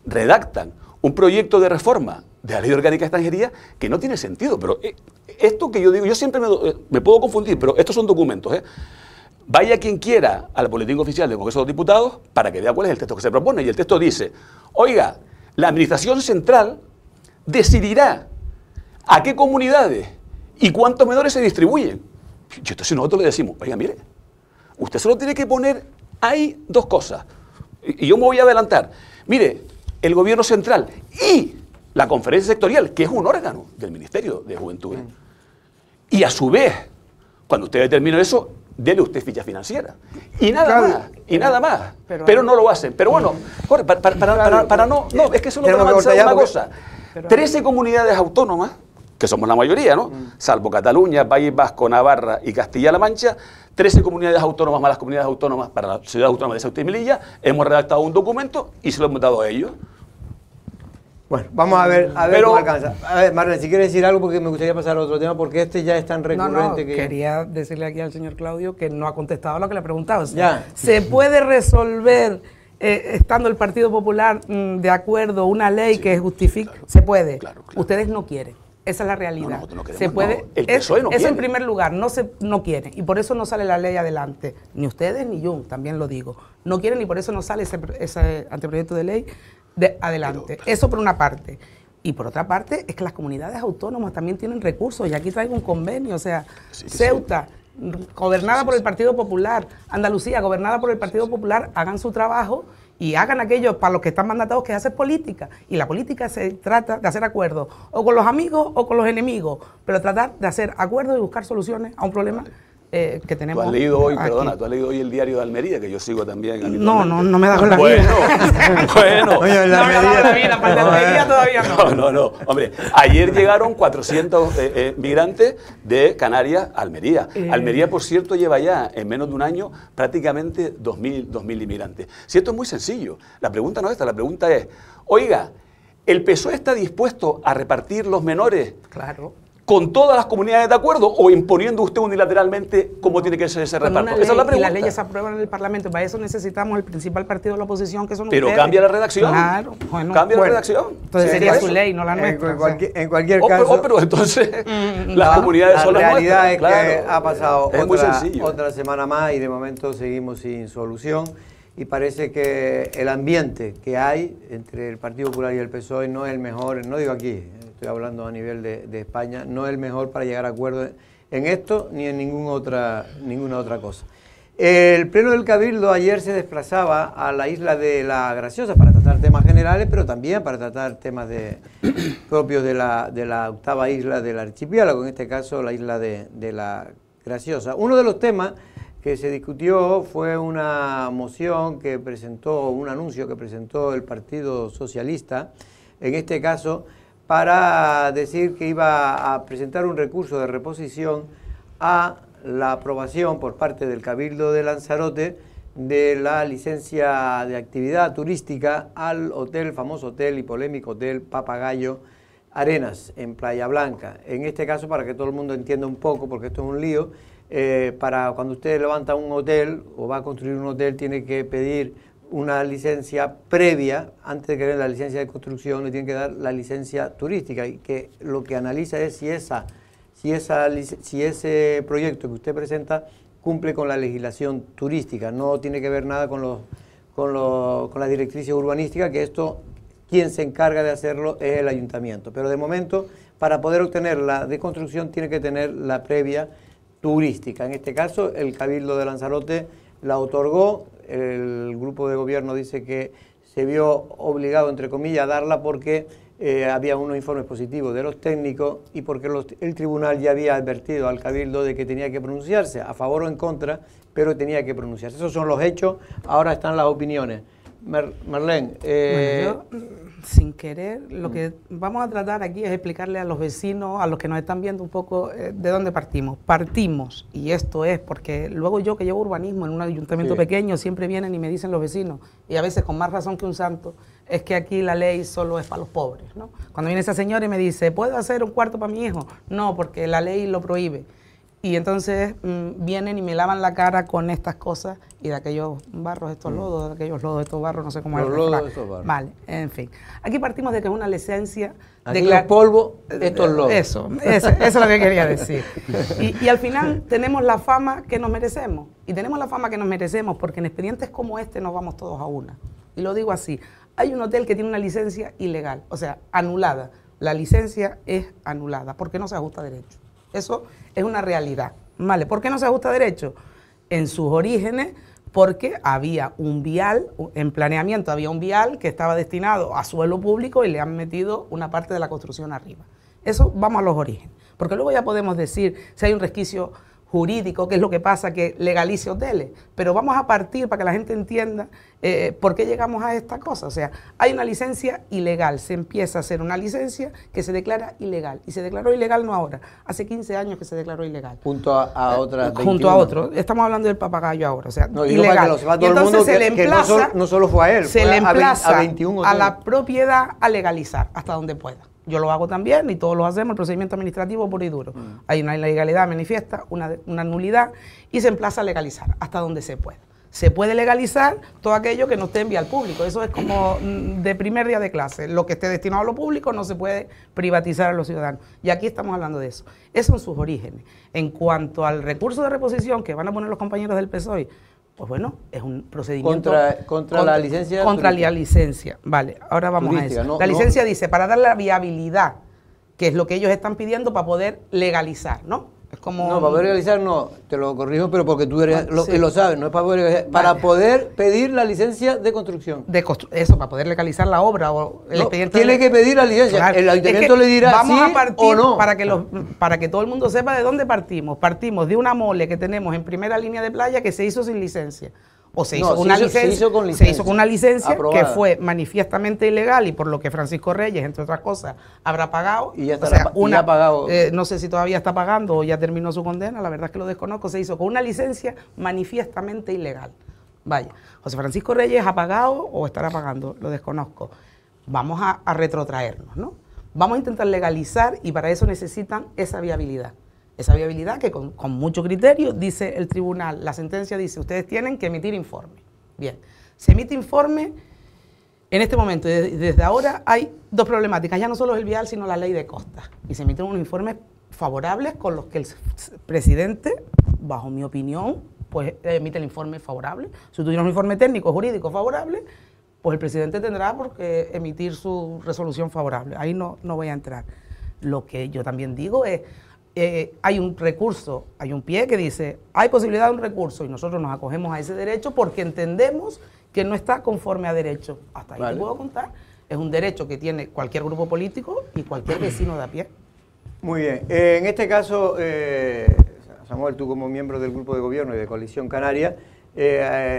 redactan un proyecto de reforma de la ley orgánica de extranjería que no tiene sentido, pero eh, esto que yo digo, yo siempre me, puedo confundir, pero estos son documentos. ¿eh? Vaya quien quiera al boletín oficial del Congreso de Diputados para que vea cuál es el texto que se propone. Y el texto dice, oiga, la Administración Central decidirá a qué comunidades y cuántos menores se distribuyen. Y entonces nosotros le decimos, oiga, mire, usted solo tiene que poner, hay dos cosas. Y yo me voy a adelantar. Mire, el gobierno central y la conferencia sectorial, que es un órgano del Ministerio de Juventud. ¿eh? Mm. Y a su vez, cuando usted determine eso, dele usted ficha financiera. Y nada más, y nada más. Pero, no lo hacen. Pero bueno, para, no, no, es que eso no una cosa. Trece 13 comunidades autónomas, que somos la mayoría, ¿no? Mm. Salvo Cataluña, País Vasco, Navarra y Castilla-La Mancha, 13 comunidades autónomas más las comunidades autónomas para la ciudad autónoma de Ceuta y Melilla, hemos redactado un documento y se lo hemos dado a ellos. Bueno, vamos a ver, a ver alcanza. A ver, Marlene, si quieres decir algo, porque me gustaría pasar a otro tema, porque este ya es tan recurrente no, no, que. Quería decirle aquí al señor Claudio que no ha contestado lo que le preguntaba. preguntado. ¿Se puede resolver, eh, estando el Partido Popular mm, de acuerdo, una ley que justifique? se puede. Ustedes no quieren. Esa es la realidad. se puede, e es, en primer lugar, no se no quiere y por eso no sale la ley adelante, ni ustedes ni yo, también lo digo. No quieren y por eso no sale ese, ese anteproyecto de ley de, adelante. Eso por una parte. Y por otra parte, es que las comunidades autónomas también tienen recursos. Y aquí traigo un convenio, o sea, Ceuta, gobernada por el Partido Popular, Andalucía, gobernada por el Partido Popular, hagan su trabajo y hagan aquello para los que están mandatados, que es hacer política. Y la política se trata de hacer acuerdos, o con los amigos o con los enemigos, pero tratar de hacer acuerdos y buscar soluciones a un problema eh, que tenemos. ¿Tú has leído hoy, tú has leído hoy el diario de Almería, que yo sigo también. No, no, no me da con la bueno, vida. Bueno, no me da con la vida, Almería eh. todavía no. No, no, no. Hombre, ayer llegaron 400 eh, eh, migrantes de Canarias a Almería. Almería, por cierto, lleva ya en menos de un año prácticamente 2.000, 2.000 inmigrantes. Si esto es muy sencillo, la pregunta no es esta, la pregunta es, oiga, ¿el PSOE está dispuesto a repartir los menores? Claro con todas las comunidades de acuerdo o imponiendo usted unilateralmente cómo tiene que ser ese reparto? es la pregunta. las leyes se aprueban en el Parlamento. Para eso necesitamos el principal partido de la oposición, que son Pero cambia la redacción. Claro. cambia la redacción. Entonces sería su ley, no la nuestra. En, cualquier, oh, caso... Oh, pero entonces mm, mm, mm. las la son las nuestras. La realidad es que ha pasado otra, otra semana más y de momento seguimos sin solución y parece que el ambiente que hay entre el Partido Popular y el PSOE no es el mejor, no digo aquí, estoy hablando a nivel de, España, no es el mejor para llegar a acuerdo en esto ni en ninguna otra, ninguna otra cosa. El Pleno del Cabildo ayer se desplazaba a la isla de La Graciosa para tratar temas generales, pero también para tratar temas de, propios de la, de la, octava isla del archipiélago, en este caso la isla de, de, La Graciosa. Uno de los temas que se discutió fue una moción que presentó, un anuncio que presentó el Partido Socialista, en este caso para decir que iba a presentar un recurso de reposición a la aprobación por parte del Cabildo de Lanzarote de la licencia de actividad turística al hotel, famoso hotel y polémico hotel Papagayo Arenas en Playa Blanca. En este caso, para que todo el mundo entienda un poco, porque esto es un lío, eh, para cuando usted levanta un hotel o va a construir un hotel, tiene que pedir una licencia previa, antes de que la licencia de construcción, le tienen que dar la licencia turística y que lo que analiza es si, esa, si, esa, si ese proyecto que usted presenta cumple con la legislación turística, no tiene que ver nada con, los, con, los, con las directrices urbanísticas, que esto quien se encarga de hacerlo es el ayuntamiento. Pero de momento, para poder obtener la de construcción, tiene que tener la previa turística. En este caso, el Cabildo de Lanzarote la otorgó. El grupo de gobierno dice que se vio obligado, entre comillas, a darla porque eh, había unos informes positivos de los técnicos y porque el tribunal ya había advertido al cabildo de que tenía que pronunciarse a favor o en contra, pero tenía que pronunciarse. Esos son los hechos, ahora están las opiniones. Eh, mm, sin querer, lo mm. que vamos a tratar aquí es explicarle a los vecinos, a los que nos están viendo un poco eh, de dónde partimos. Partimos, y esto es porque luego yo que llevo urbanismo en un ayuntamiento pequeño, siempre vienen y me dicen los vecinos, y a veces con más razón que un santo, es que aquí la ley solo es para los pobres. ¿no? Cuando viene esa señora y me dice, ¿puedo hacer un cuarto para mi hijo? No, porque la ley lo prohíbe. Y entonces mm, vienen y me lavan la cara con estas cosas y de aquellos barros, estos mm. lodos, de aquellos lodos, estos barros, no sé cómo Los Lodos, estos barros. Vale, en fin. Aquí partimos de que es una licencia. de de polvo, eh, estos lodos. Eso, eso, es lo que quería decir. Y, y, al final tenemos la fama que nos merecemos. Y tenemos la fama que nos merecemos porque en expedientes como este nos vamos todos a una. Y lo digo así: hay un hotel que tiene una licencia ilegal, o sea, anulada. La licencia es anulada porque no se ajusta a derecho. Eso es una realidad. ¿Vale? ¿Por qué no se ajusta derecho? En sus orígenes, porque había un vial, en planeamiento había un vial que estaba destinado a suelo público y le han metido una parte de la construcción arriba. Eso vamos a los orígenes, porque luego ya podemos decir si hay un resquicio jurídico, que es lo que pasa, que legalice hoteles. Pero vamos a partir para que la gente entienda eh, por qué llegamos a esta cosa. O sea, hay una licencia ilegal, se empieza a hacer una licencia que se declara ilegal. Y se declaró ilegal no ahora, hace 15 años que se declaró ilegal. Junto a, eh, otra junto a otro. Estamos hablando del papagayo ahora. O sea, ilegal. y entonces se le emplaza. No solo, fue a él, se le emplaza a la propiedad a legalizar hasta donde pueda. Yo lo hago también y todos lo hacemos, el procedimiento administrativo puro y duro. Mm. Hay una ilegalidad manifiesta, una, nulidad y se emplaza a legalizar hasta donde se pueda. Se puede legalizar todo aquello que no esté enviado al público. Eso es como mm, de primer día de clase. Lo que esté destinado a lo público no se puede privatizar a los ciudadanos. Y aquí estamos hablando de eso. Esos son sus orígenes. En cuanto al recurso de reposición que van a poner los compañeros del PSOE, pues bueno, es un procedimiento. Contra, la licencia. Contra la licencia. Vale, ahora vamos a eso. la licencia dice, para dar la viabilidad, que es lo que ellos están pidiendo para poder legalizar, ¿no? No, para poder legalizar no, te lo corrijo, pero porque tú eres, ah, lo, lo sabes, no es para poder para poder pedir la licencia de construcción. De eso, para poder legalizar la obra o Tiene que pedir la licencia, el ayuntamiento le dirá vamos a partir, o no. Para que, los, para que todo el mundo sepa de dónde partimos. Partimos de una mole que tenemos en primera línea de playa que se hizo sin licencia o se hizo, una licencia, se hizo con una licencia que fue manifiestamente ilegal y por lo que Francisco Reyes, entre otras cosas, habrá pagado. Y ya está una, pagado. Eh, no sé si todavía está pagando o ya terminó su condena, la verdad es que lo desconozco, se hizo con una licencia manifiestamente ilegal. Vaya, José Francisco Reyes ha pagado o estará pagando, lo desconozco. Vamos a retrotraernos, ¿no? Vamos a intentar legalizar y para eso necesitan esa viabilidad esa viabilidad que con, mucho criterio dice el tribunal, la sentencia dice, ustedes tienen que emitir informe. Bien, se emite informe en este momento, desde, desde ahora hay dos problemáticas, ya no solo el vial, sino la ley de costas. Y se emiten unos informes favorables con los que el presidente, bajo mi opinión, pues emite el informe favorable. Si tuviera un informe técnico, jurídico favorable, pues el presidente tendrá por qué emitir su resolución favorable. Ahí no, no voy a entrar. Lo que yo también digo es, eh, hay un recurso, hay un pie que dice, hay posibilidad de un recurso y nosotros nos acogemos a ese derecho porque entendemos que no está conforme a derecho. Hasta ahí te puedo contar. Es un derecho que tiene cualquier grupo político y cualquier vecino de a pie. Muy bien. Eh, en este caso, eh, Samuel, tú como miembro del grupo de gobierno y de Coalición Canaria,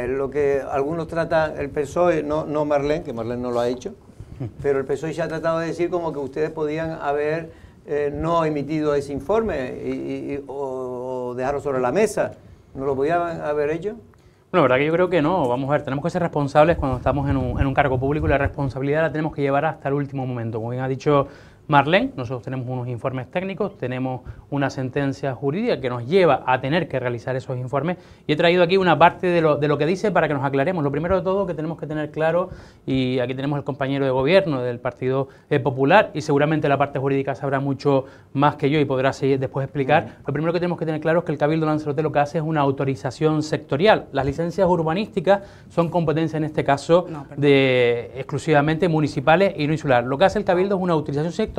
lo que algunos tratan, el PSOE, no, no Marlene, que Marlene no lo ha hecho, pero el PSOE se ha tratado de decir como que ustedes podían haber eh, no ha emitido ese informe y, o, dejarlo sobre la mesa? ¿No lo podían haber hecho? Bueno, la verdad que yo creo que no. Vamos a ver, tenemos que ser responsables cuando estamos en un, en un cargo público y la responsabilidad la tenemos que llevar hasta el último momento. Como bien ha dicho Marlene, nosotros tenemos unos informes técnicos, tenemos una sentencia jurídica que nos lleva a tener que realizar esos informes y he traído aquí una parte de lo, que dice para que nos aclaremos. Lo primero de todo que tenemos que tener claro, y aquí tenemos el compañero de gobierno del Partido eh, Popular y seguramente la parte jurídica sabrá mucho más que yo y podrá seguir después explicar, lo primero que tenemos que tener claro es que el Cabildo Lanzarote lo que hace es una autorización sectorial. Las licencias urbanísticas son competencia en este caso de exclusivamente municipales y no insular. Lo que hace el Cabildo es una autorización sectorial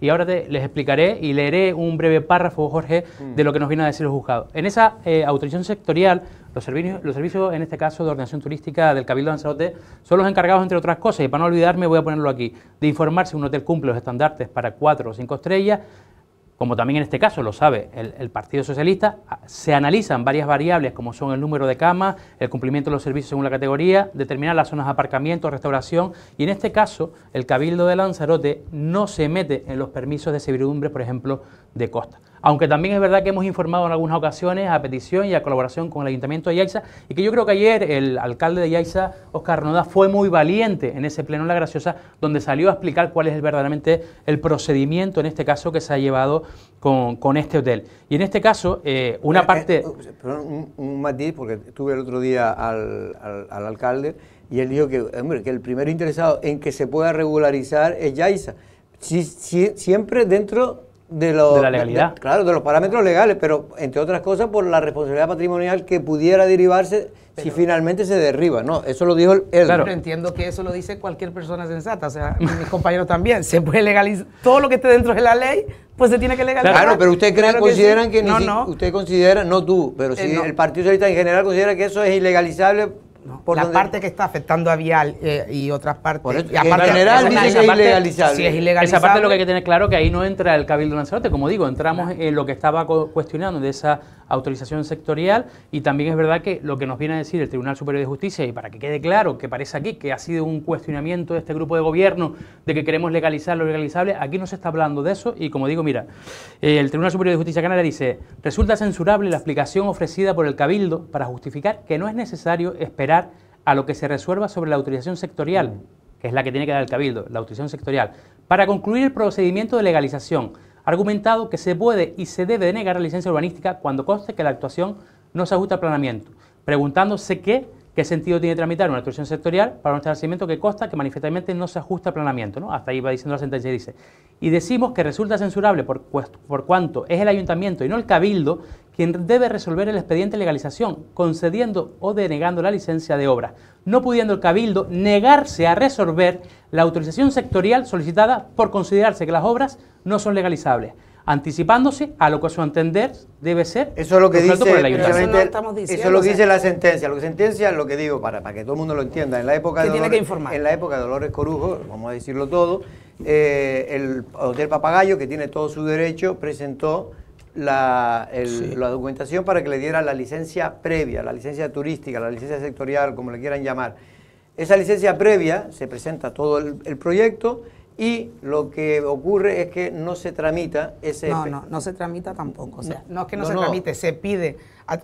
y ahora les explicaré y leeré un breve párrafo, Jorge, de mm. lo que nos viene a decir el juzgado. En esa eh, autorización sectorial, los servicios, en este caso de ordenación turística del Cabildo de Lanzarote, son los encargados, entre otras cosas, y para no olvidarme voy a ponerlo aquí, de informar si un hotel cumple los estandartes para cuatro o cinco estrellas, como también en este caso lo sabe el, Partido Socialista, ah, se analizan varias variables como son el número de camas, el cumplimiento de los servicios según la categoría, determinar las zonas de aparcamiento, restauración y en este caso el Cabildo de Lanzarote no se mete en los permisos de servidumbre, por ejemplo, de costa aunque también es verdad que hemos informado en algunas ocasiones a petición y a colaboración con el Ayuntamiento de Yaiza, y que yo creo que ayer el alcalde de Yaiza, Oscar Noda, fue muy valiente en ese pleno en La Graciosa, donde salió a explicar cuál es verdaderamente el procedimiento en este caso que se ha llevado con, este hotel. Y en este caso, eh, una eh, eh, parte... Oh, un, matiz, porque estuve el otro día al, al, alcalde y él dijo que, que el primer interesado en que se pueda regularizar es Yaiza. siempre dentro de, la legalidad. claro, de los parámetros legales, pero entre otras cosas por la responsabilidad patrimonial que pudiera derivarse si finalmente se derriba. No, eso lo dijo el. Claro. entiendo que eso lo dice cualquier persona sensata, o sea, mis compañeros también. Se puede legalizar todo lo que esté dentro de la ley, pues se tiene que legalizar. Claro, pero usted cree consideran que, no, no. usted considera, no tú, pero eh, si el Partido Socialista en general considera que eso es ilegalizable por la parte que está afectando a Vial eh, y otras partes. general parte, es ilegalizable. Esa parte lo que hay que tener claro que ahí no entra el Cabildo Lanzarote. Como digo, entramos en lo que estaba cuestionando de esa autorización sectorial y también es verdad que lo que nos viene a decir el Tribunal Superior de Justicia, y para que quede claro que parece aquí que ha sido un cuestionamiento de este grupo de gobierno de que queremos legalizar lo legalizable, aquí no se está hablando de eso y como digo, mira, eh, el Tribunal Superior de Justicia Canaria dice, resulta censurable la explicación ofrecida por el Cabildo para justificar que no es necesario esperar a lo que se resuelva sobre la autorización sectorial, que es la que tiene que dar el Cabildo, la autorización sectorial, para concluir el procedimiento de legalización argumentado que se puede y se debe denegar la licencia urbanística cuando conste que la actuación no se ajusta al planeamiento, preguntándose qué, qué sentido tiene tramitar una actuación sectorial para un establecimiento que consta que manifestamente no se ajusta al planeamiento. Hasta ahí va diciendo la sentencia y dice. Y decimos que resulta censurable por, por cuanto es el ayuntamiento y no el cabildo quien debe resolver el expediente de legalización, concediendo o denegando la licencia de obra no pudiendo el Cabildo negarse a resolver la autorización sectorial solicitada por considerarse que las obras no son legalizables, anticipándose a lo que a su entender debe ser. Eso es lo que dice, eso, lo que dice la sentencia. Lo que sentencia, lo que digo, para, para que todo el mundo lo entienda, en la época de Dolores, en la época de Dolores Corujo, vamos a decirlo todo, eh, el Hotel Papagayo, que tiene todo su derecho, presentó la, documentación para que le diera la licencia previa, la licencia turística, la licencia sectorial, como le quieran llamar. Esa licencia previa se presenta todo el, proyecto y lo que ocurre es que no se tramita ese... No, no, no se tramita tampoco. O sea, no, es que no, se tramite, se pide,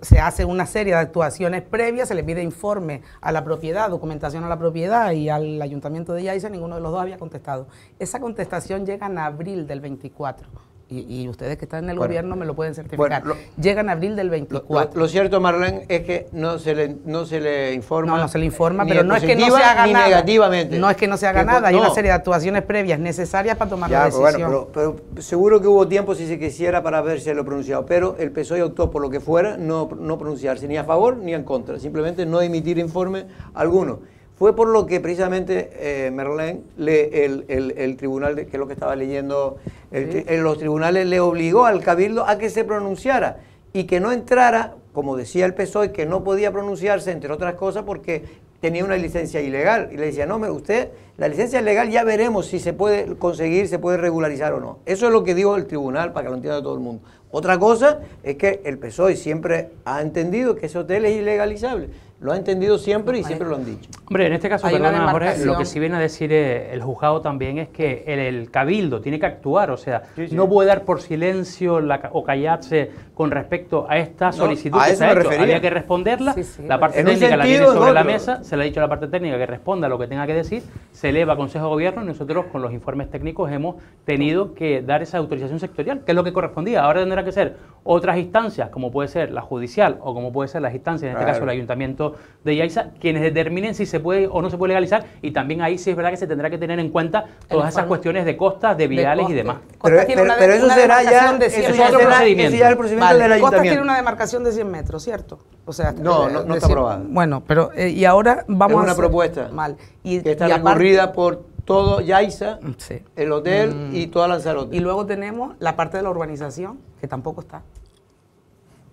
se hace una serie de actuaciones previas, se le pide informe a la propiedad, documentación a la propiedad y al ayuntamiento de Yaisa ninguno de los dos había contestado. Esa contestación llega en abril del 24 y, ustedes que están en el gobierno me lo pueden certificar. Llega en abril del 24. Lo, cierto, Marlene, es que no se le, no se le informa. No, no se le informa, pero no es que no se haga nada. negativamente. No es que no se haga pues, nada, hay una serie de actuaciones previas necesarias para tomar la decisión. pero, seguro que hubo tiempo si se quisiera para haberse lo pronunciado, pero el PSOE optó por lo que fuera no, no pronunciarse ni a favor ni en contra, simplemente no emitir informe alguno. Fue por lo que precisamente eh, Merlín, el, tribunal, que es lo que estaba leyendo, en eh, los tribunales le obligó al cabildo a que se pronunciara y que no entrara, como decía el PSOE, que no podía pronunciarse, entre otras cosas, porque tenía una licencia ilegal. Y le decía, no, me usted, la licencia legal ya veremos si se puede conseguir, se puede regularizar o no. Eso es lo que dijo el tribunal, para que lo entienda todo el mundo. Otra cosa es que el PSOE siempre ha entendido que ese hotel es ilegalizable lo ha entendido siempre y siempre lo han dicho. Hombre, en este caso, lo que sí viene a decir el juzgado también es que el, cabildo tiene que actuar, o sea, no puede dar por silencio o callarse con respecto a esta solicitud que se ha hecho. Había que responderla, la parte técnica la tiene sobre la mesa, se le ha dicho a la parte técnica que responda lo que tenga que decir, se eleva a Consejo de Gobierno y nosotros con los informes técnicos hemos tenido que dar esa autorización sectorial, que es lo que correspondía. Ahora tendrá que ser otras instancias, como puede ser la judicial o como puede ser las instancias, en este caso el ayuntamiento de Yaisa, quienes determinen si se puede o no se puede legalizar y también ahí sí es verdad que se tendrá que tener en cuenta todas esas cuestiones de costas, de viales y demás. Pero, eso será ya, ya el procedimiento del tiene una demarcación de 100 metros, ¿cierto? O sea, no, no, está aprobada. Bueno, pero eh, y ahora vamos es una propuesta mal. Y, está recorrida recurrida por todo Yaisa, mm, el hotel mm. y toda Lanzarote. Y luego tenemos la parte de la urbanización, que tampoco está.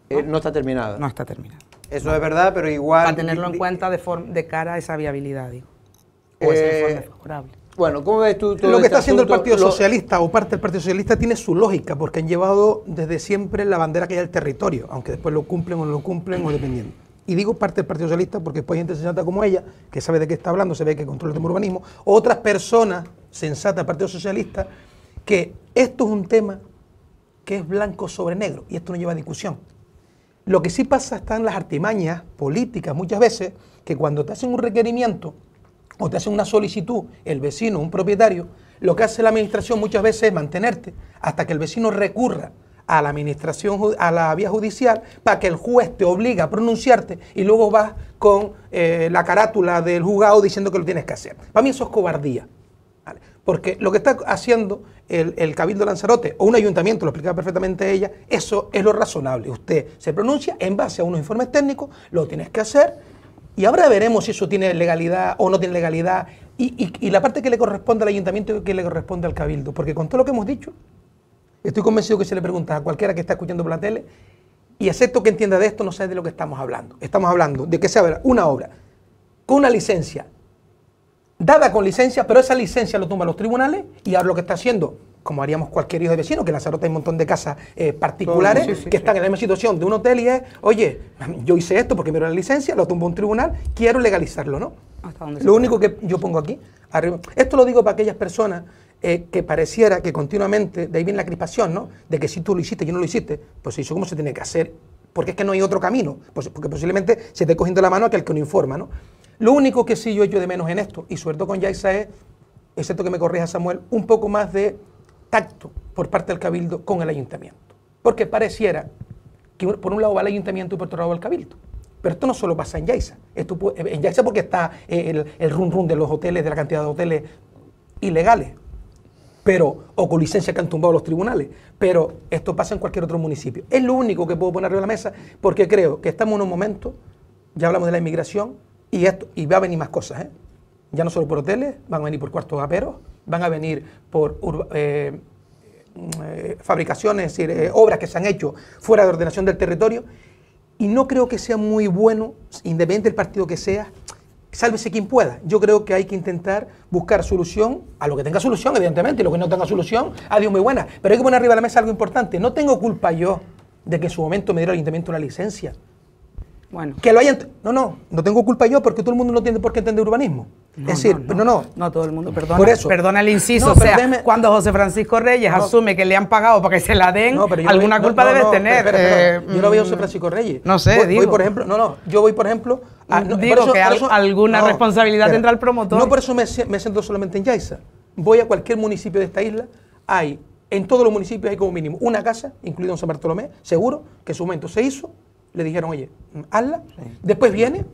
Eh, no está terminada. No está terminada. Eso es verdad, pero igual... Para tenerlo en cuenta de, de cara a esa viabilidad, digo. O esa eh, favorable. Bueno, ¿cómo ves tú todo Lo que este está haciendo el Partido Socialista o parte del Partido Socialista tiene su lógica, porque han llevado desde siempre la bandera que hay del territorio, aunque después lo cumplen o no lo cumplen o dependiendo. Y digo parte del Partido Socialista porque después hay gente sensata como ella, que sabe de qué está hablando, se ve que controla el tema urbanismo, otras personas sensatas del Partido Socialista, que esto es un tema que es blanco sobre negro y esto no lleva a discusión. Lo que sí pasa están las artimañas políticas muchas veces, que cuando te hacen un requerimiento o te hacen una solicitud el vecino, un propietario, lo que hace la administración muchas veces es mantenerte hasta que el vecino recurra a la administración, a la vía judicial, para que el juez te obliga a pronunciarte y luego vas con eh, la carátula del juzgado diciendo que lo tienes que hacer. Para mí eso es cobardía. Porque lo que está haciendo el, Cabildo Lanzarote o un ayuntamiento, lo explicaba perfectamente ella, eso es lo razonable. Usted se pronuncia en base a unos informes técnicos, lo tienes que hacer y ahora veremos si eso tiene legalidad o no tiene legalidad y, la parte que le corresponde al ayuntamiento y que le corresponde al Cabildo. Porque con todo lo que hemos dicho, estoy convencido que se le pregunta a cualquiera que está escuchando por la tele, y acepto que entienda de esto, no sé de lo que estamos hablando. Estamos hablando de que se una obra con una licencia dada con licencia, pero esa licencia lo tumba los tribunales y ahora lo que está haciendo, como haríamos cualquier hijo de vecino, que en zarota hay un montón de casas eh, particulares que están en la misma situación de un hotel y es, oye, yo hice esto porque me dio la licencia, lo tumbó un tribunal, quiero legalizarlo, ¿no? lo único que yo pongo aquí, esto lo digo para aquellas personas eh, que pareciera que continuamente, de ahí viene la crispación, ¿no? De que si tú lo hiciste, yo no lo hiciste, pues eso cómo se tiene que hacer, porque es que no hay otro camino, pues, porque posiblemente se esté cogiendo la mano aquel que no informa, ¿no? Lo único que sí yo echo de menos en esto, y suelto con Yaisa es, excepto que me corrija Samuel, un poco más de tacto por parte del Cabildo con el Ayuntamiento. Porque pareciera que por un lado va el Ayuntamiento y por otro lado va el Cabildo. Pero esto no solo pasa en Yaisa. Esto, eh, en Yaisa porque está eh, el, el run run de los hoteles, de la cantidad de hoteles ilegales, pero, o con licencia que han tumbado los tribunales. Pero esto pasa en cualquier otro municipio. Es lo único que puedo ponerle a la mesa porque creo que estamos en un momento, ya hablamos de la inmigración, y, esto, y va a venir más cosas, ¿eh? Ya no solo por hoteles, van a venir por cuartos aperos, van a venir por eh, eh, fabricaciones, es decir, eh, obras que se han hecho fuera de ordenación del territorio. Y no creo que sea muy bueno, independiente del partido que sea, sálvese quien pueda. Yo creo que hay que intentar buscar solución a lo que tenga solución, evidentemente, y lo que no tenga solución, adiós muy buena. Pero hay que poner arriba de la mesa algo importante. No tengo culpa yo de que en su momento me diera el ayuntamiento una licencia. Bueno. Que lo hayan. No, no, no tengo culpa yo porque todo el mundo no tiene por qué entender urbanismo. es decir, no no, no todo el mundo, perdona. Por eso. Perdona el inciso. o cuando José Francisco Reyes asume que le han pagado para que se la den, alguna culpa debe tener. Eh, yo no veo a José mm, Francisco Reyes. No sé, voy, por ejemplo, no, no, yo voy, por ejemplo. Ah, digo que alguna responsabilidad tendrá el promotor. No, por eso me, me centro solamente en Yaiza. Voy a cualquier municipio de esta isla, hay en todos los municipios hay como mínimo una casa, incluido en San Bartolomé, seguro, que su momento se hizo le dijeron, oye, hazla. Después viene,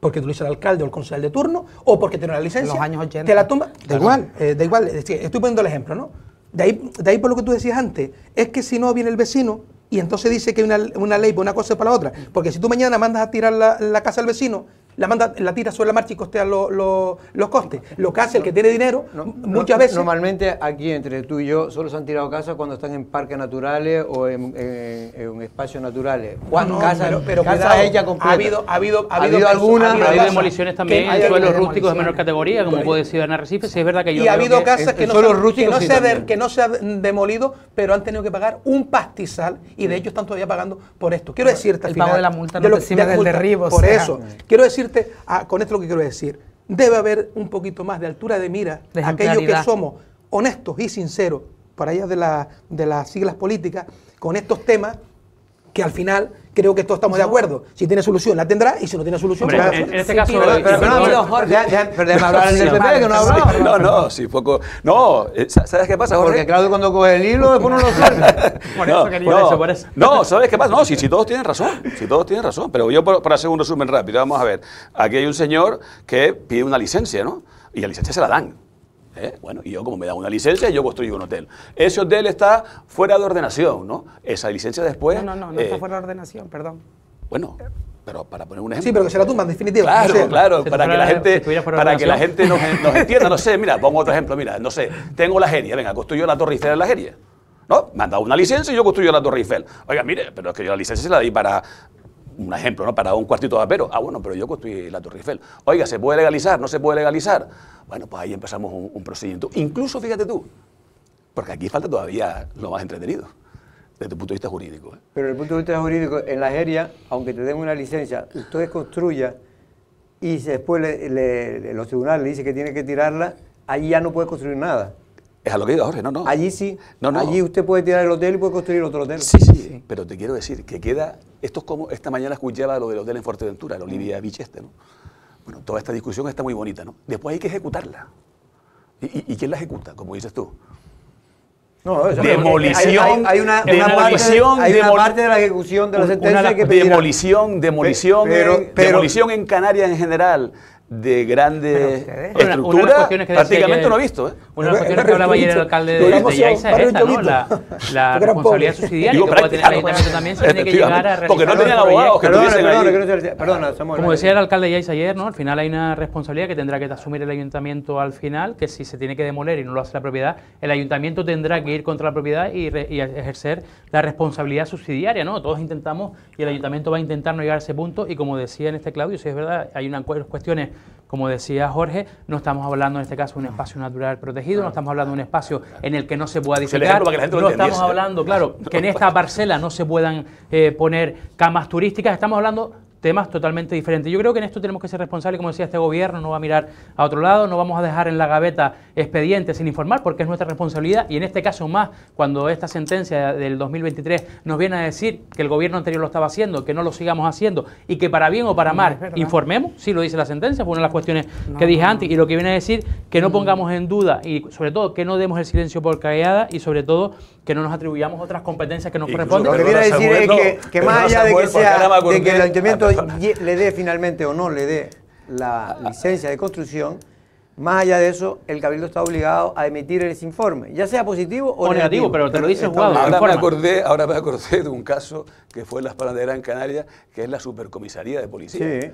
porque tú lo hiciste el alcalde o el concejal de turno, o porque tiene la licencia. años Te la tumba. Da igual, eh, da igual. Estoy poniendo el ejemplo, ¿no? De ahí, de ahí por lo que tú decías antes, es que si no viene el vecino y entonces dice que hay una, ley una cosa para la otra. Porque si tú mañana mandas a tirar la, la casa al vecino, la, tira sobre la marcha y costea los costes. Lo que hace el que tiene dinero, muchas veces. Normalmente aquí entre tú y yo solo se han tirado casas cuando están en parques naturales o en, eh, espacios naturales. No, casas, pero, pero casa ella Ha habido, ha habido, ha habido, algunas. Ha habido, demoliciones también en suelos rústicos de menor categoría, como puede decir en Arrecife. es verdad que yo. Y ha habido que casas que, no, se que no se han demolido, pero han tenido que pagar un pastizal y de hecho están todavía pagando por esto. Quiero decirte, el pago de la multa no de del derribo. Por eso. Quiero decir Ah, con esto lo que quiero decir, debe haber un poquito más de altura de mira, aquellos que somos honestos y sinceros, para allá de, la, de las siglas políticas, con estos temas que al final creo que todos estamos de acuerdo. Si tiene solución, la tendrá, y si no tiene solución, pues en, este caso... Pero, no, Jorge, hablar no No, no, sí, poco... No, eh, ¿sabes qué pasa, Jorge? Porque claro, cuando coge el hilo, después no lo suelta. por eso, que no, por eso. No, ¿sabes qué pasa? No, si, si todos tienen razón, si todos tienen razón. Pero yo, para hacer un resumen rápido, vamos a ver. Aquí hay un señor que pide una licencia, ¿no? Y la licencia se la dan ¿Eh? Bueno, y yo como me da una licencia, yo construyo un hotel. Ese hotel está fuera de ordenación, ¿no? Esa licencia después... No, no, no, no está eh, fuera de ordenación, perdón. Bueno, pero para poner un ejemplo. Sí, pero que se la en definitiva. Claro, claro, para que la gente, para que la gente nos, entienda, no sé, mira, pongo otro ejemplo, mira, no sé, tengo la Jeria, venga, construyo la Torre Eiffel en la Jeria. ¿No? Me han dado una licencia y yo construyo la Torre Eiffel. Oiga, mire, pero es que yo la licencia se la di para un ejemplo, ¿no? Para un cuartito de apero. Ah, bueno, pero yo construí la Torre Eiffel. Oiga, ¿se puede legalizar? ¿No se puede legalizar? Bueno, pues ahí empezamos un, procedimiento. Incluso, fíjate tú, porque aquí falta todavía lo más entretenido, desde el punto de vista jurídico. ¿eh? Pero desde el punto de vista jurídico, en la Nigeria, aunque te den una licencia, usted construya y después los tribunales le dicen que tiene que tirarla, ahí ya no puede construir nada. Es a lo que digo, Jorge, no, no. Allí sí. No, no. Allí usted puede tirar el hotel y puede construir otro hotel. Sí, sí, pero te quiero decir que queda. Esto es como esta mañana escuchaba lo del hotel en Fuerteventura, el Olivia mm. Beach ¿no? Bueno, toda esta discusión está muy bonita, ¿no? Después hay que ejecutarla. ¿Y, quién la ejecuta? Como dices tú. No, demolición. Hay, una, parte de, hay una parte de la ejecución de la sentencia que Demolición, demolición, demolición en Canarias en general de grande estructura, prácticamente no ha visto. ¿eh? Una de las cuestiones que hablaba ayer el alcalde de, Yaisa es esta, la, responsabilidad subsidiaria que puede tener el ayuntamiento también se tiene que llegar a realizar Porque no tenían abogados que perdona, tuviesen Como eh. decía el alcalde de Yaisa ayer, ¿no? al final hay una responsabilidad que tendrá que asumir el ayuntamiento al final, que si se tiene que demoler y no lo hace la propiedad, el ayuntamiento tendrá que ir contra la propiedad y, y ejercer la responsabilidad subsidiaria. ¿no? Todos intentamos y el ayuntamiento va a intentar no llegar a ese punto y como decía en este Claudio, si es verdad, hay unas cuestiones como decía Jorge, no estamos hablando en este caso de un espacio natural protegido, no estamos hablando de un espacio en el que no se pueda disfrutar, no estamos hablando, claro, que en esta parcela no se puedan eh, poner camas turísticas, estamos hablando temas totalmente diferentes. Yo creo que en esto tenemos que ser responsables, como decía, este gobierno no va a mirar a otro lado, no vamos a dejar en la gaveta expedientes sin informar, porque es nuestra responsabilidad, y en este caso más, cuando esta sentencia del 2023 nos viene a decir que el gobierno anterior lo estaba haciendo, que no lo sigamos haciendo, y que para bien o para mal informemos, sí lo dice la sentencia, fue una de las cuestiones que dije antes, y lo que viene a decir, que no mm. pongamos en duda, y sobre todo que no demos el silencio por callada, y sobre todo que no nos atribuyamos otras competencias que nos corresponden. Lo que quiere decir es que, que más allá de que, sea, de que el ayuntamiento ah, le dé finalmente o no le dé la licencia de construcción, más allá de eso, el Cabildo está obligado a emitir ese informe, ya sea positivo o, negativo, Pero te lo dice Ahora me, acordé, ahora me acordé de un caso que fue en Las de en Canarias, que es la supercomisaría de policía.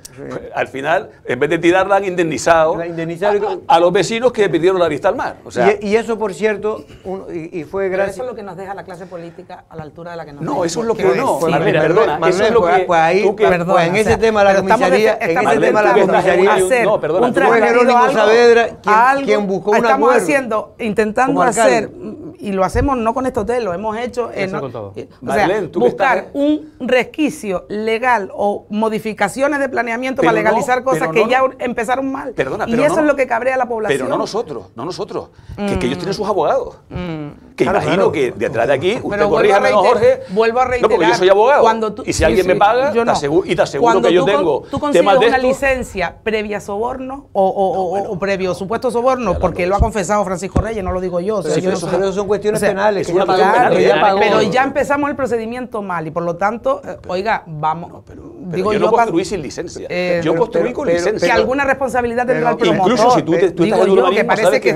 Al final, en vez de tirarla, han indemnizado a, los vecinos que pidieron la vista al mar. y, eso, por cierto, y, fue gracias. eso es lo que nos deja la clase política a la altura de la que nos No, eso es lo que no. perdón, Marlene, perdona, es lo que. ahí, en ese tema la comisaría. En ese tema la comisaría. No, perdona. Un saber piedra quien, quien buscó una Estamos haciendo, intentando hacer, y lo hacemos no con este hotel, lo hemos hecho en. o sea, buscar un resquicio legal o modificaciones de planeamiento para legalizar cosas que ya empezaron mal. Perdona, pero y eso es lo que cabrea a la población. Pero no nosotros, no nosotros. Que, ellos mm. tienen sus abogados. Mm. Que claro, imagino que detrás de aquí, usted corríjame, Jorge. Vuelvo a reiterar. No, porque yo soy abogado. y si alguien me paga, yo te y te aseguro que yo tengo. Tú consigues una licencia previa a soborno o, previa Supuesto soborno, sobornos, porque lo ha confesado Francisco Reyes, no lo digo yo. Pero, eso, son cuestiones penales. Pero ya empezamos el procedimiento mal y por lo tanto, eh, oiga, vamos. digo, yo, no construí sin licencia. Eh, yo construí con licencia. Que alguna responsabilidad tendrá el promotor. Incluso si tú, tú digo estás yo, que parece que,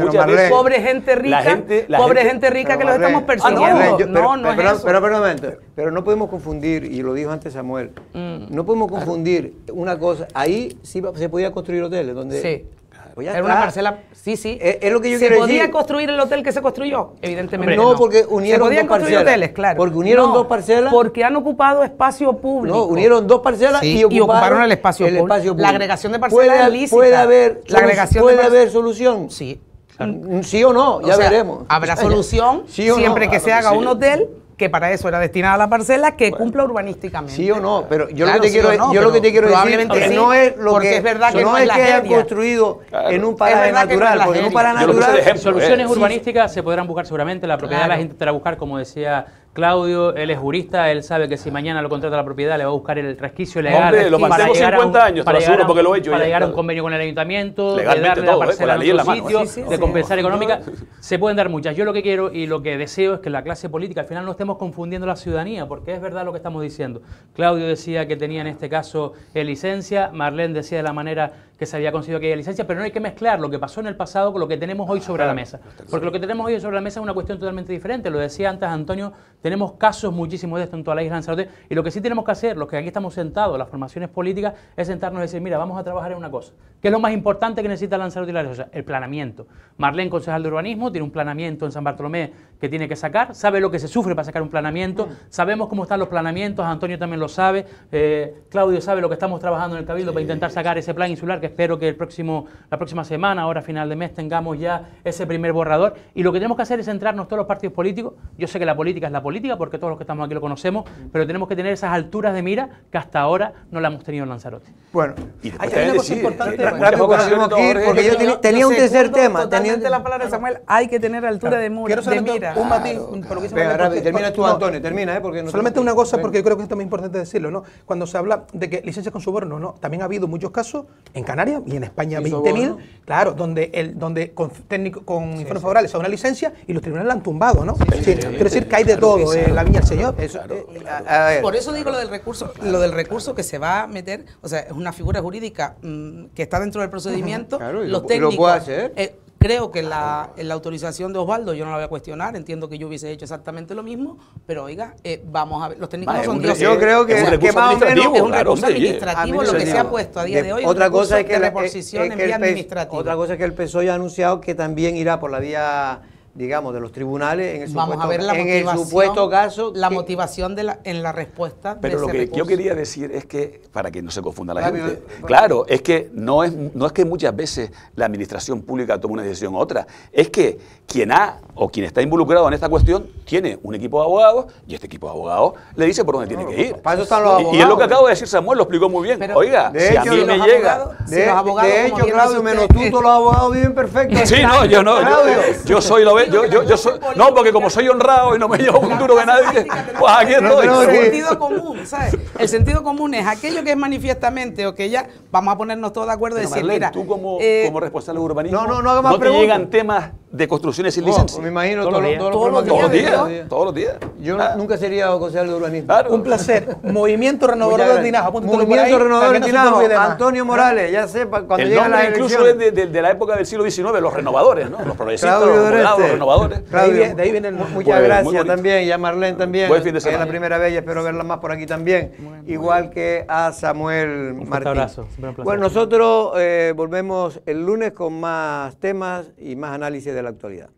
pobre gente rica, pobre gente rica que los estamos ah, persiguiendo. No, no es Pero, pero, no podemos confundir, y lo dijo antes Samuel, mm. no podemos confundir una cosa. Ahí sí se podía construir hoteles donde sí era una parcela, sí, sí. Eh, es, lo que yo ¿Se podía construir el hotel que se construyó? Evidentemente no. porque unieron dos parcelas. claro. Porque unieron dos parcelas. Porque han ocupado espacio público. No, unieron dos parcelas y, ocuparon el espacio, público. La agregación de parcelas puede, Puede haber, la agregación puede haber solución. Sí. Mm, mm, sí o no, ya veremos. Habrá solución siempre que se haga un hotel que para eso era destinada la parcela, que cumpla urbanísticamente. Sí o no, pero yo lo que te quiero, yo lo que quiero decir no es lo que, es verdad que no, es, que hayan construido en un paraje natural, ¿eh? soluciones urbanísticas se podrán buscar seguramente, la propiedad la gente te buscar, como decía Claudio, él es jurista, él sabe que si mañana lo contrata la propiedad le va a buscar el resquicio legal. lo para 50 años, para llegar, porque lo he hecho. Para a un convenio con el ayuntamiento, de darle ¿eh? la parcela sitio, de compensar económica. Se pueden dar muchas. Yo lo que quiero y lo que deseo es que la clase política, al final no estemos confundiendo la ciudadanía, porque es verdad lo que estamos diciendo. Claudio decía que tenía en este caso eh, licencia, Marlene decía de la manera que se había conseguido aquella licencia, pero no hay que mezclar lo que pasó en el pasado con lo que tenemos hoy sobre la mesa. Porque lo que tenemos hoy sobre la mesa es una cuestión totalmente diferente. Lo decía antes Antonio tenemos casos muchísimos de esto en toda la isla de Lanzarote y lo que sí tenemos que hacer, los que aquí estamos sentados, las formaciones políticas, es sentarnos y decir, mira, vamos a trabajar en una cosa. ¿Qué es lo más importante que necesita Lanzarote y la isla? el planeamiento. Marlene, concejal de urbanismo, tiene un planeamiento en San Bartolomé que tiene que sacar, sabe lo que se sufre para sacar un planeamiento, sabemos cómo están los planeamientos, Antonio también lo sabe, eh, Claudio sabe lo que estamos trabajando en el Cabildo para intentar sacar ese plan insular que espero que el próximo, la próxima semana, ahora final de mes, tengamos ya ese primer borrador. Y lo que tenemos que hacer es centrarnos todos los partidos políticos. Yo sé que la política es la política política, porque todos los que estamos aquí lo conocemos, pero tenemos que tener esas alturas de mira que hasta ahora no la hemos tenido en Lanzarote. Bueno, y hay, una cosa importante. Eh, porque yo, tenía un tercer tema. Tenía la palabra de Samuel, hay que tener altura de, mura, Quiero mira. Un matiz, termina tú, Antonio, termina, ¿eh? Porque no solamente una cosa, porque yo creo que esto es muy importante decirlo, ¿no? Cuando se habla de que licencias con soborno, ¿no? También ha habido muchos casos en Canarias y en España, 20.000, claro, donde el donde con, técnico, con informes favorables a una licencia y los tribunales la han tumbado, ¿no? Quiero decir que hay de todo la mía, Señor. Eh, por eso digo lo del recurso, lo del recurso que se va a meter, o sea, es una figura jurídica mm, que está dentro del procedimiento. los técnicos, eh, Creo que la, autorización de Osvaldo yo no la voy a cuestionar, entiendo que yo hubiese hecho exactamente lo mismo, pero oiga, eh, vamos a ver, los técnicos no son Yo creo que, es un recurso administrativo lo que se ha puesto a día de, hoy. Otra cosa que, la, es, Otra cosa es que el PSOE ha anunciado que también irá por la vía digamos, de los tribunales en el supuesto, caso. La motivación de en la respuesta. Pero lo que yo quería decir es que, para que no se confunda la, gente, claro, es que no es, no es que muchas veces la administración pública toma una decisión u otra, es que quien ha o quien está involucrado en esta cuestión tiene un equipo de abogados y este equipo de abogados le dice por dónde tiene que ir. Y, es lo que acabo de decir Samuel, lo explicó muy bien. Oiga, de si a mí me llega. de, hecho, Claudio, menos tú, todos los abogados viven perfectos. Sí, no, yo no. Yo, soy lo pues yo, yo, yo soy, no, porque como soy honrado y no me llevo un duro de nadie, pues aquí estoy. El sentido común, ¿sabes? El sentido común es aquello que es manifiestamente o que ya vamos a ponernos todos de acuerdo y decir, mira. tú como, eh, como responsable de urbanismo, no, no, no, haga más no te llegan temas de construcciones sin oh, pues licencia. me imagino todos, los, todos, los, días, todos los días. Yo ah. nunca sería concejal de urbanismo. mismo. Un placer. Movimiento Renovador de Tinaja. Movimiento Renovador de Tinaja. Antonio Morales, ya sepa, cuando llega la incluso es de, la época del siglo XIX, los renovadores, ¿no? Los progresistas, los, renovadores. de ahí viene Muchas gracias también, y a Marlene también. Es la primera vez y espero verla más por aquí también. Igual que a Samuel Un Abrazo. bueno, nosotros eh, volvemos el lunes con más temas y más análisis de la actualidad.